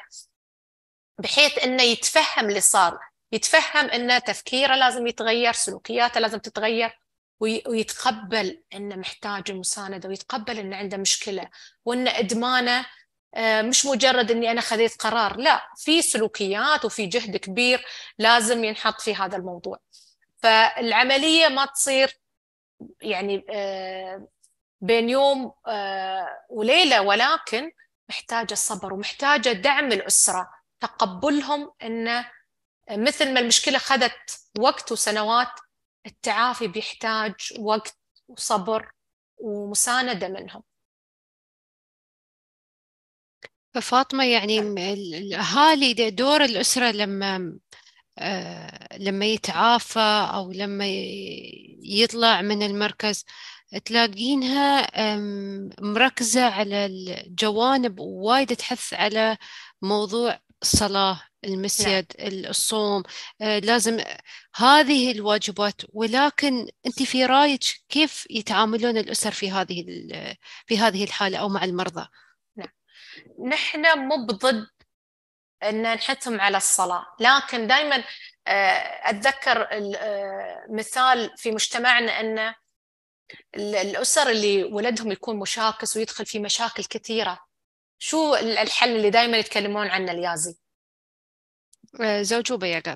بحيث انه يتفهم اللي صار يتفهم ان تفكيره لازم يتغير سلوكياته لازم تتغير ويتقبل انه محتاج المسانده ويتقبل انه عنده مشكله وان ادمانه آه، مش مجرد اني انا خذيت قرار لا في سلوكيات وفي جهد كبير لازم ينحط في هذا الموضوع فالعمليه ما تصير يعني آه، بين يوم آه، وليله ولكن محتاجه صبر ومحتاجه دعم الاسره تقبلهم ان مثل ما المشكله خذت وقت وسنوات التعافي بيحتاج وقت وصبر ومسانده منهم ففاطمة يعني الأهالي دور الأسرة لما آه، لما يتعافى أو لما يطلع من المركز تلاقينها مركزة على الجوانب وايد تحث على موضوع الصلاة نعم. المسجد نعم. الصوم آه، لازم هذه الواجبات ولكن انت في رايك كيف يتعاملون الاسر في هذه في هذه الحاله او مع المرضى نعم. نحن مو بضد ان نحثهم على الصلاه لكن دائما آه، اتذكر آه، مثال في مجتمعنا انه الأسر اللي ولدهم يكون مشاكس ويدخل في مشاكل كثيرة شو الحل اللي دائما يتكلمون عنه اليازي؟ آه، زوجو يعقل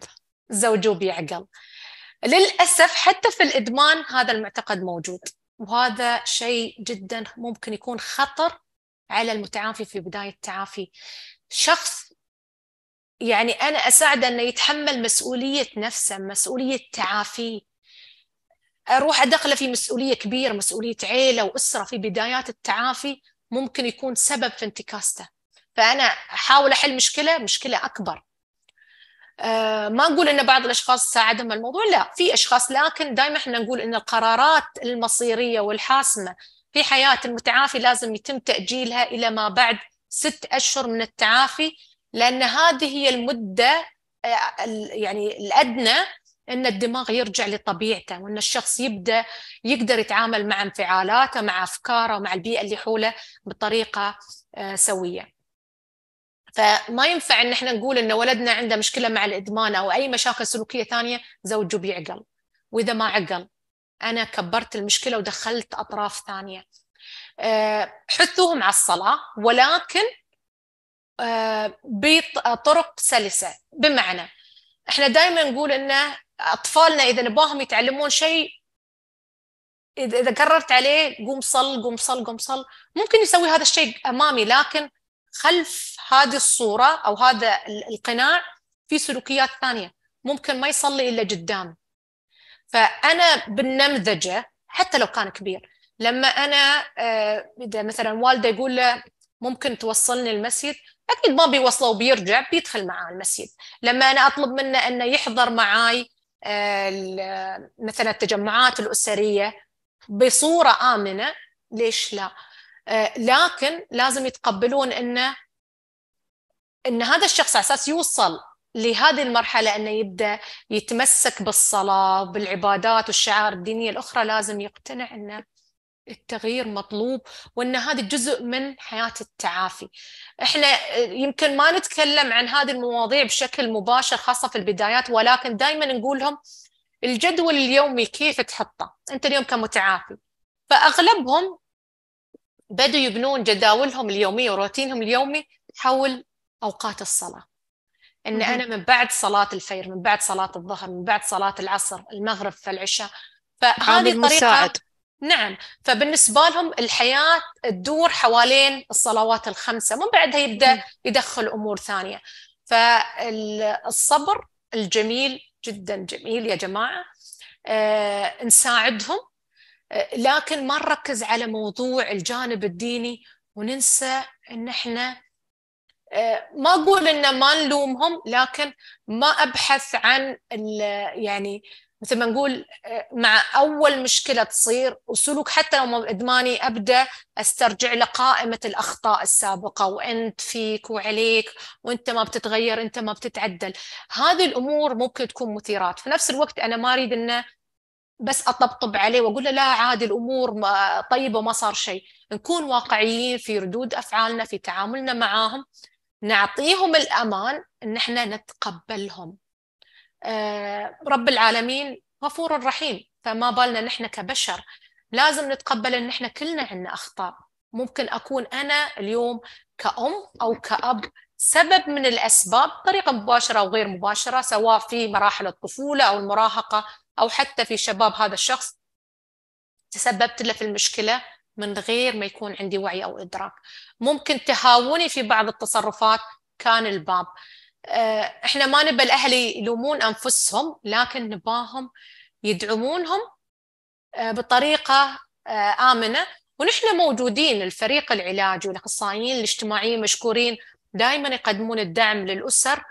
زوجو يعقل للأسف حتى في الإدمان هذا المعتقد موجود وهذا شيء جدا ممكن يكون خطر على المتعافي في بداية التعافي شخص يعني أنا أساعده أنه يتحمل مسؤولية نفسه مسؤولية تعافيه اروح داخله في مسؤوليه كبيره مسؤوليه عيله واسره في بدايات التعافي ممكن يكون سبب في انتكاسته فانا احاول احل مشكله مشكله اكبر أه ما نقول ان بعض الاشخاص ساعدهم الموضوع لا في اشخاص لكن دائما احنا نقول ان القرارات المصيريه والحاسمه في حياه المتعافي لازم يتم تاجيلها الى ما بعد ست اشهر من التعافي لان هذه هي المده آه، يعني الادنى ان الدماغ يرجع لطبيعته وان الشخص يبدا يقدر يتعامل مع انفعالاته مع افكاره مع البيئه اللي حوله بطريقه آه، سويه فما ينفع ان احنا نقول ان ولدنا عنده مشكله مع الادمان او اي مشاكل سلوكيه ثانيه زوجه بيعقل واذا ما عقل انا كبرت المشكله ودخلت اطراف ثانيه آه، حثوهم على الصلاه ولكن آه، بطرق سلسه بمعنى احنا دائما نقول انه اطفالنا اذا نبغاهم يتعلمون شيء اذا اذا قررت عليه قوم صل قوم صل قوم صل ممكن يسوي هذا الشيء امامي لكن خلف هذه الصوره او هذا القناع في سلوكيات ثانيه ممكن ما يصلي الا قدامي فانا بالنمذجه حتى لو كان كبير لما انا آه، اذا مثلا والده يقول له ممكن توصلني المسجد اكيد ما بيوصله وبيرجع بيدخل معاه المسجد لما انا اطلب منه انه يحضر معاي مثلا التجمعات الأسرية بصورة آمنة ليش لا آه، لكن لازم يتقبلون أنه أن هذا الشخص على أساس يوصل لهذه المرحلة أنه يبدأ يتمسك بالصلاة بالعبادات والشعائر الدينية الأخرى لازم يقتنع أنه التغيير مطلوب وان هذا جزء من حياه التعافي. احنا يمكن ما نتكلم عن هذه المواضيع بشكل مباشر خاصه في البدايات ولكن دائما نقول لهم الجدول اليومي كيف تحطه؟ انت اليوم كمتعافي فاغلبهم بدوا يبنون جداولهم اليوميه وروتينهم اليومي حول اوقات الصلاه. ان انا من بعد صلاه الفجر، من بعد صلاه الظهر، من بعد صلاه العصر، المغرب، فالعشاء فهذه الطريقه نعم فبالنسبة لهم الحياة تدور حوالين الصلوات الخمسة من بعدها يبدأ يدخل أمور ثانية فالصبر الجميل جدا جميل يا جماعة آه، نساعدهم آه، لكن ما نركز على موضوع الجانب الديني وننسى ان احنا آه، ما اقول ان ما نلومهم لكن ما ابحث عن يعني مثل ما نقول آه، مع اول مشكله تصير وسلوك حتى لو ادماني ابدا استرجع لقائمه الاخطاء السابقه وانت فيك وعليك وانت ما بتتغير انت ما بتتعدل هذه الامور ممكن تكون مثيرات في نفس الوقت انا ما اريد انه بس اطبطب عليه واقول له لا عادي الامور طيبه وما صار شيء نكون واقعيين في ردود افعالنا في تعاملنا معاهم نعطيهم الامان ان احنا نتقبلهم آه، رب العالمين غفور رحيم فما بالنا نحن كبشر لازم نتقبل ان احنا كلنا عندنا اخطاء ممكن اكون انا اليوم كأم او كأب سبب من الاسباب بطريقه مباشره او غير مباشره سواء في مراحل الطفوله او المراهقه او حتى في شباب هذا الشخص تسببت له في المشكله من غير ما يكون عندي وعي او ادراك ممكن تهاوني في بعض التصرفات كان الباب آه، احنا ما نبى الاهل يلومون انفسهم لكن نباهم يدعمونهم آه، بطريقه آه، امنه ونحن موجودين الفريق العلاجي والاخصائيين الاجتماعيين مشكورين دائما يقدمون الدعم للاسر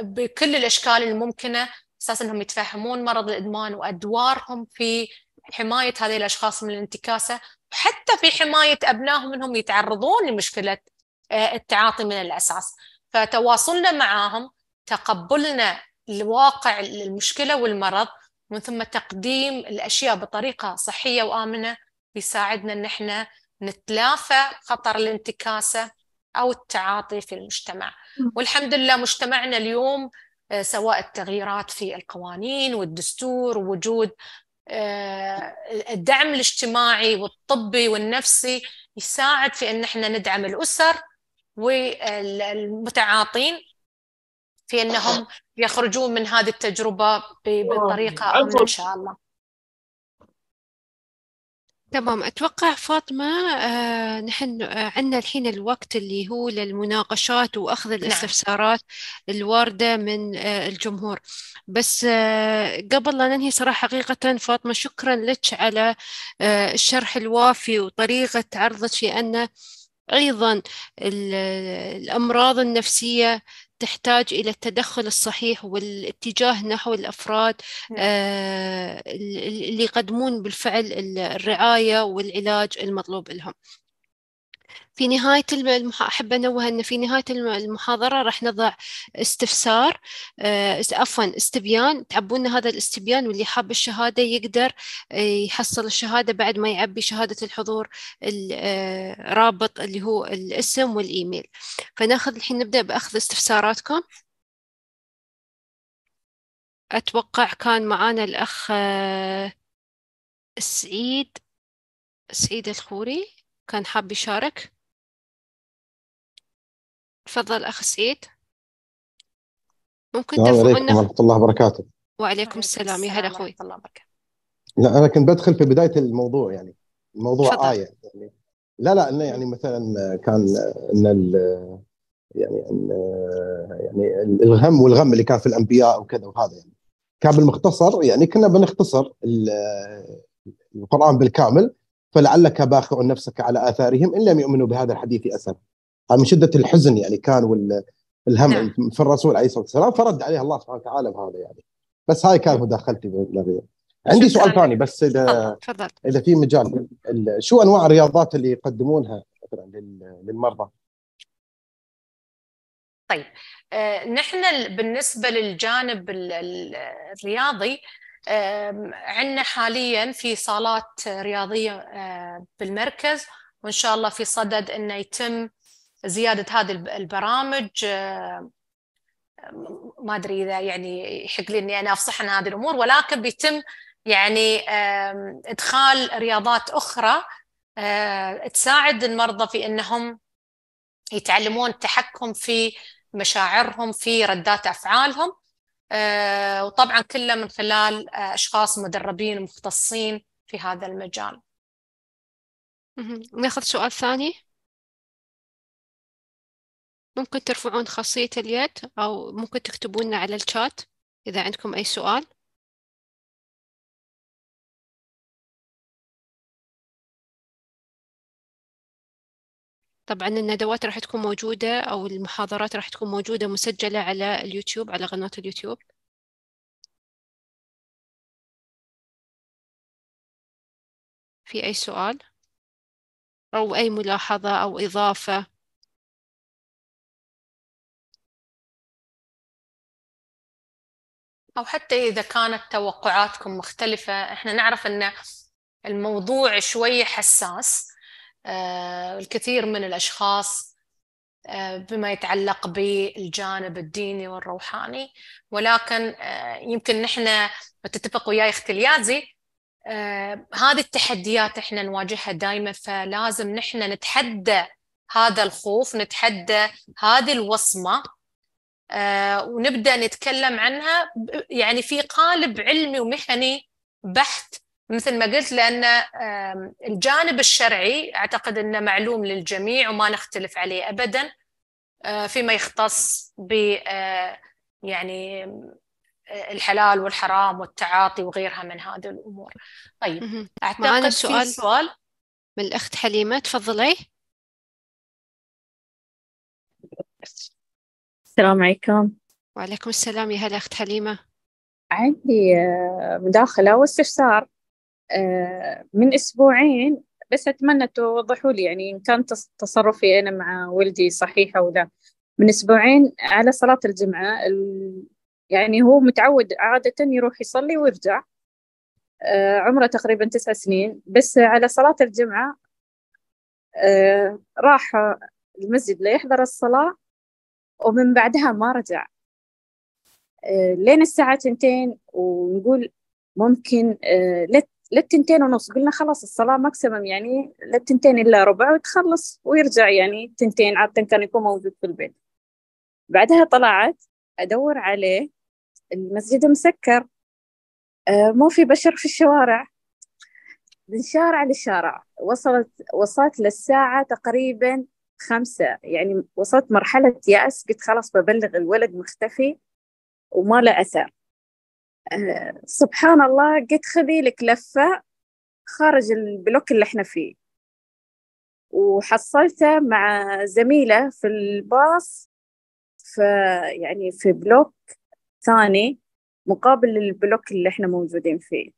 بكل الاشكال الممكنه اساس انهم يتفهمون مرض الادمان وادوارهم في حمايه هذه الاشخاص من الانتكاسه وحتى في حمايه ابنائهم انهم يتعرضون لمشكله آه، التعاطي من الاساس فتواصلنا معاهم تقبلنا الواقع المشكله والمرض ومن ثم تقديم الاشياء بطريقه صحيه وامنه بيساعدنا ان احنا نتلافى خطر الانتكاسه او التعاطي في المجتمع والحمد لله مجتمعنا اليوم آه، سواء التغييرات في القوانين والدستور ووجود آه، الدعم الاجتماعي والطبي والنفسي يساعد في ان احنا ندعم الاسر والمتعاطين في انهم يخرجون من هذه التجربه بطريقه امنه ان شاء الله تمام أتوقع فاطمة آه، نحن آه، عندنا الحين الوقت اللي هو للمناقشات وأخذ نعم. الاستفسارات نعم. الواردة من آه، الجمهور بس آه، قبل لا ننهي صراحة حقيقة فاطمة شكرا لك على آه، الشرح الوافي وطريقة عرضك لأن أيضا الأمراض النفسية تحتاج إلى التدخل الصحيح والاتجاه نحو الأفراد نعم. آه، اللي يقدمون بالفعل الرعاية والعلاج المطلوب لهم في نهاية المح... أحب أنوه أن في نهاية المحاضرة راح نضع استفسار آه، عفوا استبيان تعبون هذا الاستبيان واللي حاب الشهادة يقدر آه، يحصل الشهادة بعد ما يعبي شهادة الحضور الرابط آه، اللي هو الاسم والإيميل فناخذ الحين نبدأ بأخذ استفساراتكم أتوقع كان معانا الأخ سعيد سعيد الخوري كان حاب يشارك تفضل أخ سعيد ممكن تفهمنا السلام ورحمة الله وبركاته وعليكم السلام يا هلا أخوي الله لا أنا كنت بدخل في بداية الموضوع يعني الموضوع فضل. آية يعني لا لا انه يعني مثلا كان ان يعني ان يعني الهم والغم اللي كان في الانبياء وكذا وهذا يعني كان بالمختصر يعني كنا بنختصر القران بالكامل فلعلك باخع نفسك على اثارهم ان لم يؤمنوا بهذا الحديث اسف من شده الحزن يعني كان والهم نعم. في الرسول عليه الصلاه والسلام فرد عليه الله سبحانه وتعالى بهذا يعني بس هاي كانت مداخلتي بالنبي عندي سؤال ثاني بس اذا فضل. اذا في مجال شو انواع الرياضات اللي يقدمونها مثلا للمرضى؟ طيب آه، نحن بالنسبه للجانب الرياضي عندنا حاليا في صالات رياضيه بالمركز وان شاء الله في صدد انه يتم زياده هذه البرامج ما ادري اذا يعني يحق لي اني انا افصح عن هذه الامور ولكن بيتم يعني ادخال رياضات اخرى تساعد المرضى في انهم يتعلمون التحكم في مشاعرهم في ردات افعالهم آه، وطبعا كله من خلال آه، أشخاص مدربين ومختصين في هذا المجال ناخذ سؤال ثاني ممكن ترفعون خاصية اليد أو ممكن تكتبون على الشات إذا عندكم أي سؤال طبعا الندوات راح تكون موجودة أو المحاضرات راح تكون موجودة مسجلة على اليوتيوب على قناة اليوتيوب في أي سؤال أو أي ملاحظة أو إضافة أو حتى إذا كانت توقعاتكم مختلفة إحنا نعرف أن الموضوع شوية حساس آه، الكثير من الأشخاص آه، بما يتعلق بالجانب الديني والروحاني ولكن آه، يمكن نحن تتفق وياي اختي اليازي هذه التحديات احنا نواجهها دائما فلازم نحن نتحدى هذا الخوف نتحدى هذه الوصمه ونبدا نتكلم عنها يعني في قالب علمي ومهني بحت مثل ما قلت لان الجانب الشرعي اعتقد انه معلوم للجميع وما نختلف عليه ابدا آه، فيما يختص ب آه، يعني آه، الحلال والحرام والتعاطي وغيرها من هذه الامور. طيب اعتقد سؤال سؤال من الاخت حليمه تفضلي. السلام عليكم. وعليكم السلام يا هلا اخت حليمه. عندي مداخله واستفسار. آه، من أسبوعين بس أتمنى توضحوا لي يعني إن كان تصرفي أنا مع ولدي صحيح أو لا من أسبوعين على صلاة الجمعة يعني هو متعود عادة يروح يصلي ويرجع آه، عمره تقريبا تسع سنين بس على صلاة الجمعة آه، راح المسجد ليحضر الصلاة ومن بعدها ما رجع لين الساعة تنتين ونقول ممكن لت للتنتين ونص قلنا خلاص الصلاة ماكسيمم يعني للتنتين إلا ربع وتخلص ويرجع يعني تنتين عادة كان يكون موجود في البيت بعدها طلعت أدور عليه المسجد مسكر آه مو في بشر في الشوارع من شارع لشارع وصلت وصلت للساعة تقريبا خمسة يعني وصلت مرحلة يأس قلت خلاص ببلغ الولد مختفي وما له أثر سبحان الله قلت خذي لك لفة خارج البلوك اللي احنا فيه وحصلته مع زميلة في الباص في يعني في بلوك ثاني مقابل البلوك اللي احنا موجودين فيه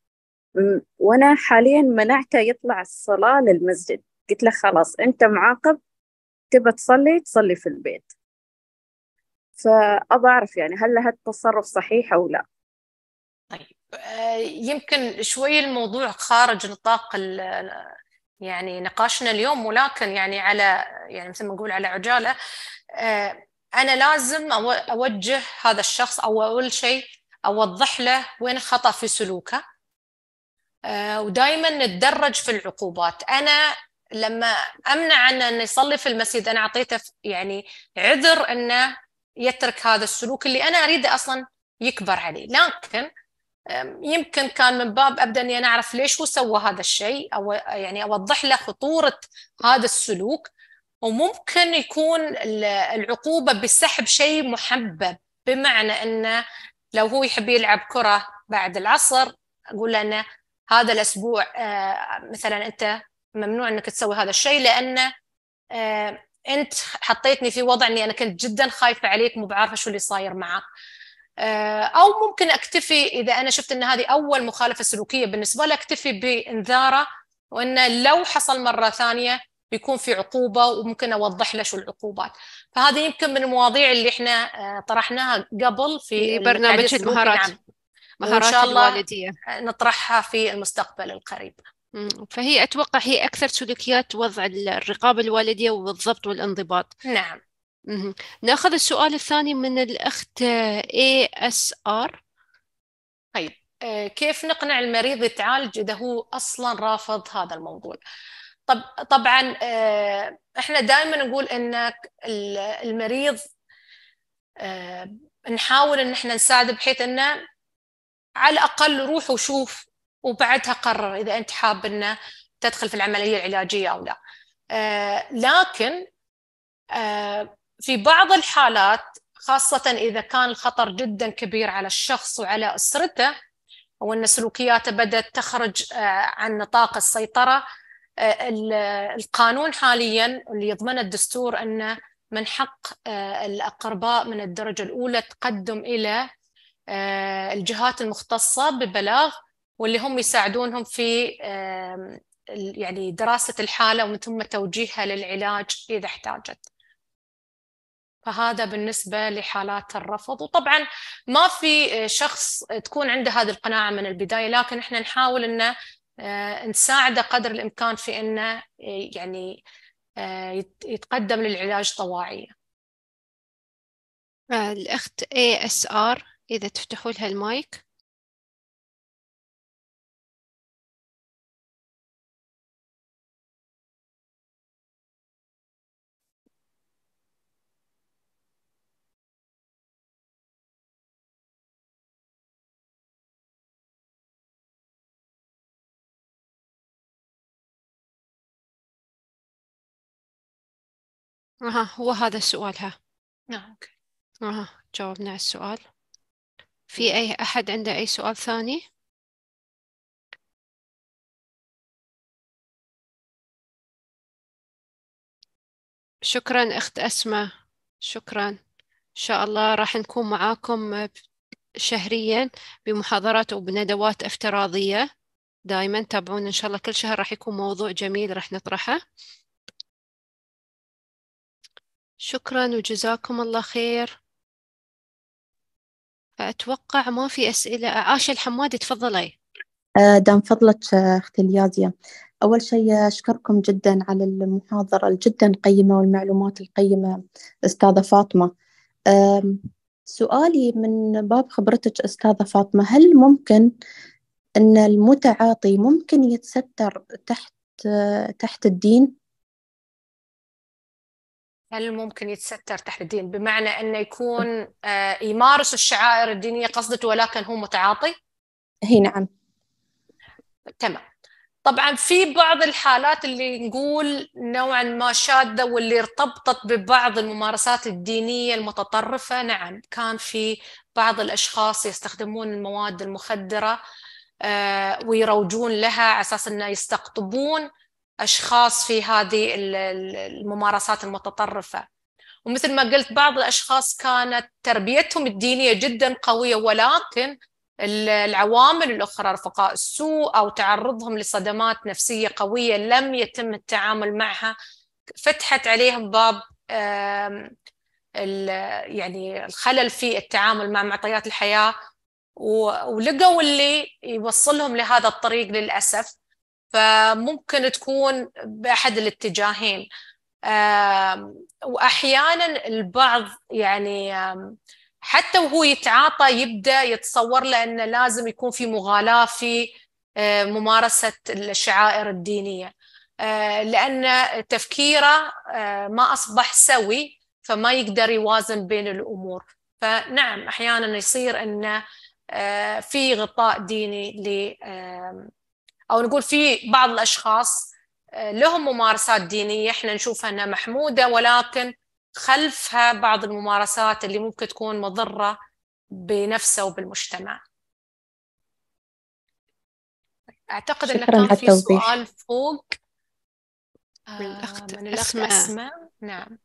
وانا حاليا منعته يطلع الصلاة للمسجد قلت له خلاص انت معاقب تبى تصلي تصلي في البيت فأبى أعرف يعني هل هالتصرف صحيح أو لا طيب آه، يمكن شوي الموضوع خارج نطاق يعني نقاشنا اليوم ولكن يعني على يعني مثل ما نقول على عجاله آه، انا لازم اوجه هذا الشخص او اول شيء اوضح له وين الخطا في سلوكه آه، ودائما نتدرج في العقوبات انا لما امنع عنه انه يصلي في المسجد انا اعطيته يعني عذر انه يترك هذا السلوك اللي انا اريده اصلا يكبر عليه لكن يمكن كان من باب ابدا اني انا اعرف ليش هو سوى هذا الشيء او يعني اوضح له خطوره هذا السلوك وممكن يكون العقوبه بسحب شيء محبب بمعنى انه لو هو يحب يلعب كره بعد العصر اقول له انه هذا الاسبوع أه، مثلا انت ممنوع انك تسوي هذا الشيء لانه أه، انت حطيتني في وضع اني انا كنت جدا خايفه عليك مو بعارفه شو اللي صاير معك آه، او ممكن اكتفي اذا انا شفت ان هذه اول مخالفه سلوكيه بالنسبه له اكتفي بانذاره وانه لو حصل مره ثانيه بيكون في عقوبه وممكن اوضح له شو العقوبات فهذه يمكن من المواضيع اللي احنا آه، طرحناها قبل في برنامج المهارات نعم. مهارات وإن شاء الله الوالديه آه، نطرحها في المستقبل القريب فهي أتوقع هي أكثر سلوكيات وضع الرقابة الوالدية والضبط والانضباط نعم ناخذ السؤال الثاني من الأخت اي اس ار طيب آه، كيف نقنع المريض يتعالج إذا هو أصلا رافض هذا الموضوع طب طبعا آه، احنا دائما نقول انك المريض آه، نحاول ان احنا نساعده بحيث انه على الاقل روح وشوف وبعدها قرر اذا انت حاب انه تدخل في العمليه العلاجيه او لا لكن في بعض الحالات خاصة إذا كان الخطر جدا كبير على الشخص وعلى أسرته وأن سلوكياته بدأت تخرج آه، عن نطاق السيطرة آه، القانون حاليا اللي يضمنه الدستور أنه من حق آه، الأقرباء من الدرجة الأولى تقدم إلى الجهات المختصة ببلاغ واللي هم يساعدونهم في يعني دراسة الحالة ومن ثم توجيهها للعلاج إذا احتاجت فهذا بالنسبة لحالات الرفض وطبعا ما في شخص تكون عنده هذه القناعة من البداية لكن احنا نحاول انه آه، نساعده قدر الامكان في انه آه، يعني آه، يتقدم للعلاج طواعية الأخت اي اس ار إذا تفتحوا لها المايك اها هو هذا السؤال ها نعم اوكي اها جاوبنا على السؤال في اي احد عنده اي سؤال ثاني شكرا اخت اسماء شكرا ان شاء الله راح نكون معاكم شهريا بمحاضرات وبندوات افتراضيه دائما تابعونا ان شاء الله كل شهر راح يكون موضوع جميل راح نطرحه شكرا وجزاكم الله خير أتوقع ما في أسئلة عاشة الحمادي تفضلي آه، دام فضلك آه، أختي اليازية أول شيء آه، أشكركم جدا على المحاضرة الجدا قيمة والمعلومات القيمة أستاذة فاطمة سؤالي من باب خبرتك أستاذة فاطمة هل ممكن أن المتعاطي ممكن يتستر تحت تحت الدين؟ هل ممكن يتستر تحت الدين بمعنى انه يكون آه، يمارس الشعائر الدينيه قصدته ولكن هو متعاطي؟ هي نعم تمام طبعا في بعض الحالات اللي نقول نوعا ما شاذه واللي ارتبطت ببعض الممارسات الدينيه المتطرفه نعم كان في بعض الاشخاص يستخدمون المواد المخدره آه، ويروجون لها على اساس انه يستقطبون اشخاص في هذه الممارسات المتطرفه ومثل ما قلت بعض الاشخاص كانت تربيتهم الدينيه جدا قويه ولكن العوامل الاخرى رفقاء السوء او تعرضهم لصدمات نفسيه قويه لم يتم التعامل معها فتحت عليهم باب يعني الخلل في التعامل مع معطيات الحياه ولقوا اللي يوصلهم لهذا الطريق للاسف فممكن تكون بأحد الاتجاهين وأحيانا البعض يعني حتى وهو يتعاطى يبدأ يتصور له أنه لازم يكون في مغالاة في ممارسة الشعائر الدينية لأن تفكيره ما أصبح سوي فما يقدر يوازن بين الأمور فنعم أحيانا يصير أنه في غطاء ديني او نقول في بعض الاشخاص آه، لهم ممارسات دينيه احنا نشوفها انها محموده ولكن خلفها بعض الممارسات اللي ممكن تكون مضره بنفسه وبالمجتمع. اعتقد انه كان في سؤال فوق آه، من الاخت من اسماء. اسماء نعم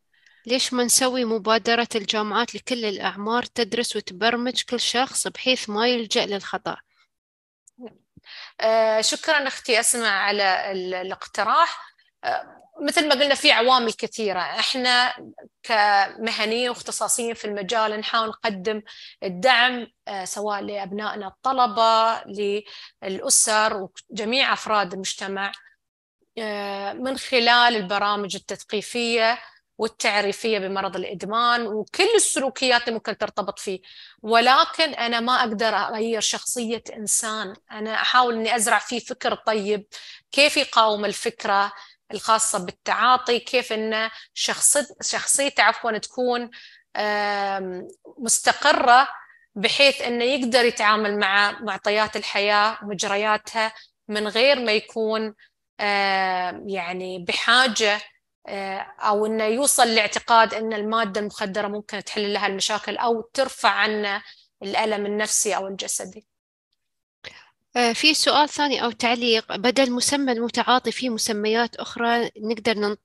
ليش ما نسوي مبادرة الجامعات لكل الأعمار تدرس وتبرمج كل شخص بحيث ما يلجأ للخطأ آه، شكرا اختي اسمع على الاقتراح آه، مثل ما قلنا في عوامل كثيرة احنا كمهنيين واختصاصيين في المجال نحاول نقدم الدعم آه، سواء لأبنائنا الطلبة للأسر وجميع أفراد المجتمع من خلال البرامج التثقيفية والتعريفيه بمرض الادمان وكل السلوكيات اللي ممكن ترتبط فيه ولكن انا ما اقدر اغير شخصيه انسان انا احاول اني ازرع فيه فكر طيب كيف يقاوم الفكره الخاصه بالتعاطي كيف ان شخصيته عفوا تكون مستقره بحيث انه يقدر يتعامل مع معطيات الحياه ومجرياتها من غير ما يكون يعني بحاجه آه، او انه يوصل لاعتقاد ان الماده المخدره ممكن تحل لها المشاكل او ترفع عنه الالم النفسي او الجسدي آه، في سؤال ثاني أو تعليق بدل مسمى المتعاطي في مسميات أخرى نقدر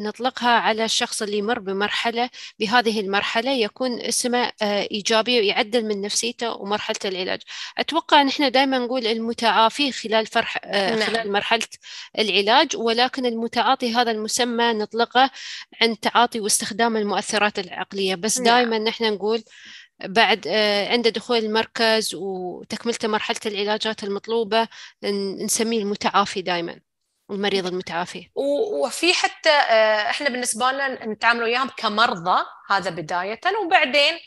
نطلقها على الشخص اللي مر بمرحلة بهذه المرحلة يكون اسمه آه، إيجابي ويعدل من نفسيته ومرحلة العلاج أتوقع إحنا دائما نقول المتعافي خلال فرح آه، نعم. خلال مرحلة العلاج ولكن المتعاطي هذا المسمى نطلقه عند تعاطي واستخدام المؤثرات العقلية بس دائما نعم. نحن نقول بعد آه، عند دخول المركز وتكملته مرحلة العلاجات المطلوبة نسميه المتعافي دائما المريض المتعافي وفي حتى آه، احنا بالنسبة لنا نتعامل وياهم كمرضى هذا بداية وبعدين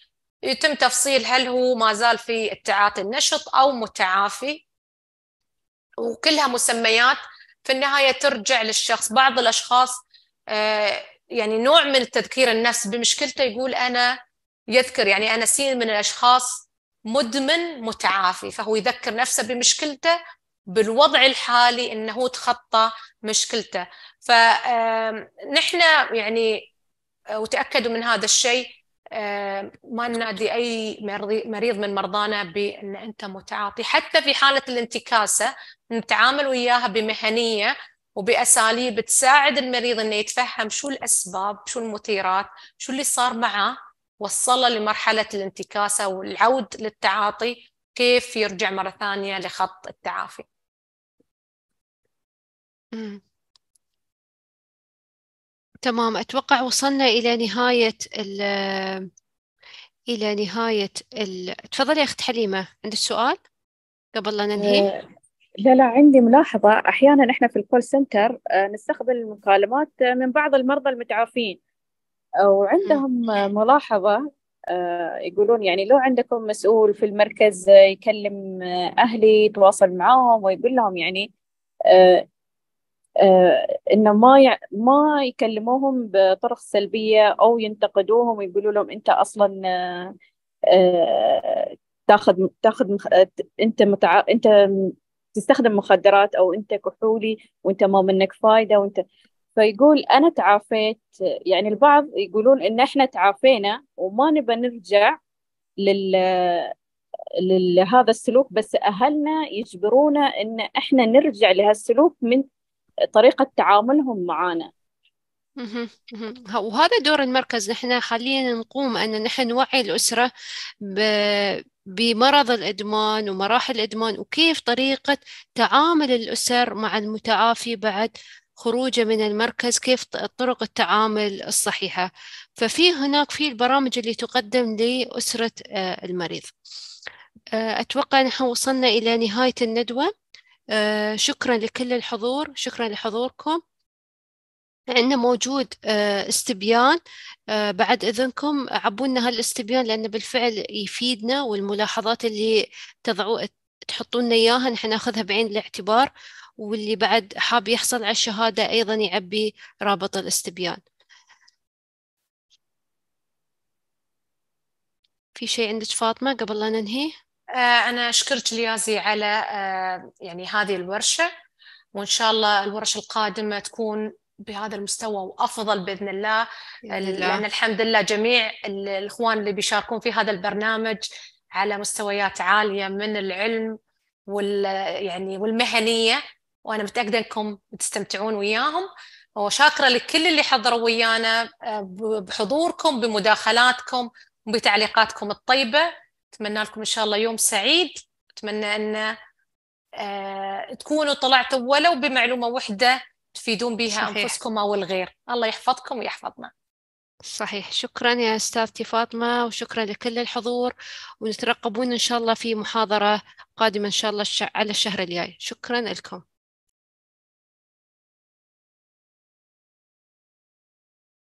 يتم تفصيل هل هو ما زال في التعاطي النشط أو متعافي وكلها مسميات في النهاية ترجع للشخص بعض الأشخاص آه، يعني نوع من التذكير النفس بمشكلته يقول أنا يذكر يعني أنا سين من الأشخاص مدمن متعافي فهو يذكر نفسه بمشكلته بالوضع الحالي أنه تخطى مشكلته فنحن يعني آه، وتأكدوا من هذا الشيء ما ننادي أي مريض من مرضانا بأن أنت متعاطي حتى في حالة الانتكاسة نتعامل وياها بمهنية وبأساليب تساعد المريض أنه يتفهم شو الأسباب شو المثيرات شو اللي صار معه وصله لمرحلة الانتكاسة والعود للتعاطي كيف يرجع مرة ثانية لخط التعافي تمام أتوقع وصلنا إلى نهاية الـ إلى نهاية ال تفضلي يا أخت حليمة عندك سؤال قبل لا ننهي آه، لا لا عندي ملاحظة أحيانا إحنا في الكول سنتر نستقبل المكالمات آه، من بعض المرضى المتعافين وعندهم ملاحظة آه، يقولون يعني لو عندكم مسؤول في المركز يكلم آه، أهلي يتواصل معاهم ويقول لهم يعني آه، إنه ما ي... ما يكلموهم بطرق سلبية أو ينتقدوهم ويقولوا لهم أنت أصلا تاخذ تاخذ مخ... أنت متع... أنت تستخدم مخدرات أو أنت كحولي وأنت ما منك فايدة وأنت فيقول أنا تعافيت يعني البعض يقولون إن إحنا تعافينا وما نبى نرجع لل لهذا السلوك بس أهلنا يجبرونا إن إحنا نرجع لهالسلوك من طريقة تعاملهم معانا وهذا دور المركز نحن خلينا نقوم أن نحن نوعي الأسرة ب... بمرض الإدمان ومراحل الإدمان وكيف طريقة تعامل الأسر مع المتعافي بعد خروجه من المركز كيف طرق التعامل الصحيحة ففي هناك في البرامج اللي تقدم لأسرة آه، المريض آه، أتوقع نحن وصلنا إلى نهاية الندوة آه، شكرا لكل الحضور شكرا لحضوركم عندنا موجود استبيان بعد إذنكم عبونا هالاستبيان لأنه بالفعل يفيدنا والملاحظات اللي تضعوا تحطون إياها نحن ناخذها بعين الاعتبار واللي بعد حاب يحصل على الشهادة أيضا يعبي رابط الاستبيان في شيء عندك فاطمة قبل لا ننهي؟ آه، أنا أشكرك ليازي على آه، يعني هذه الورشة وإن شاء الله الورش القادمة تكون بهذا المستوى وافضل باذن الله لان الحمد لله جميع الاخوان اللي بيشاركون في هذا البرنامج على مستويات عاليه من العلم وال يعني والمهنيه وانا متاكده انكم بتستمتعون وياهم وشاكره لكل اللي حضروا ويانا آه، بحضوركم بمداخلاتكم وبتعليقاتكم الطيبه اتمنى لكم ان شاء الله يوم سعيد اتمنى ان آه، تكونوا طلعتوا ولو بمعلومه واحده تفيدون بها صحيح. انفسكم او الغير الله يحفظكم ويحفظنا صحيح شكرا يا استاذتي فاطمه وشكرا لكل الحضور ونترقبون ان شاء الله في محاضره قادمه ان شاء الله على الشهر الجاي شكرا لكم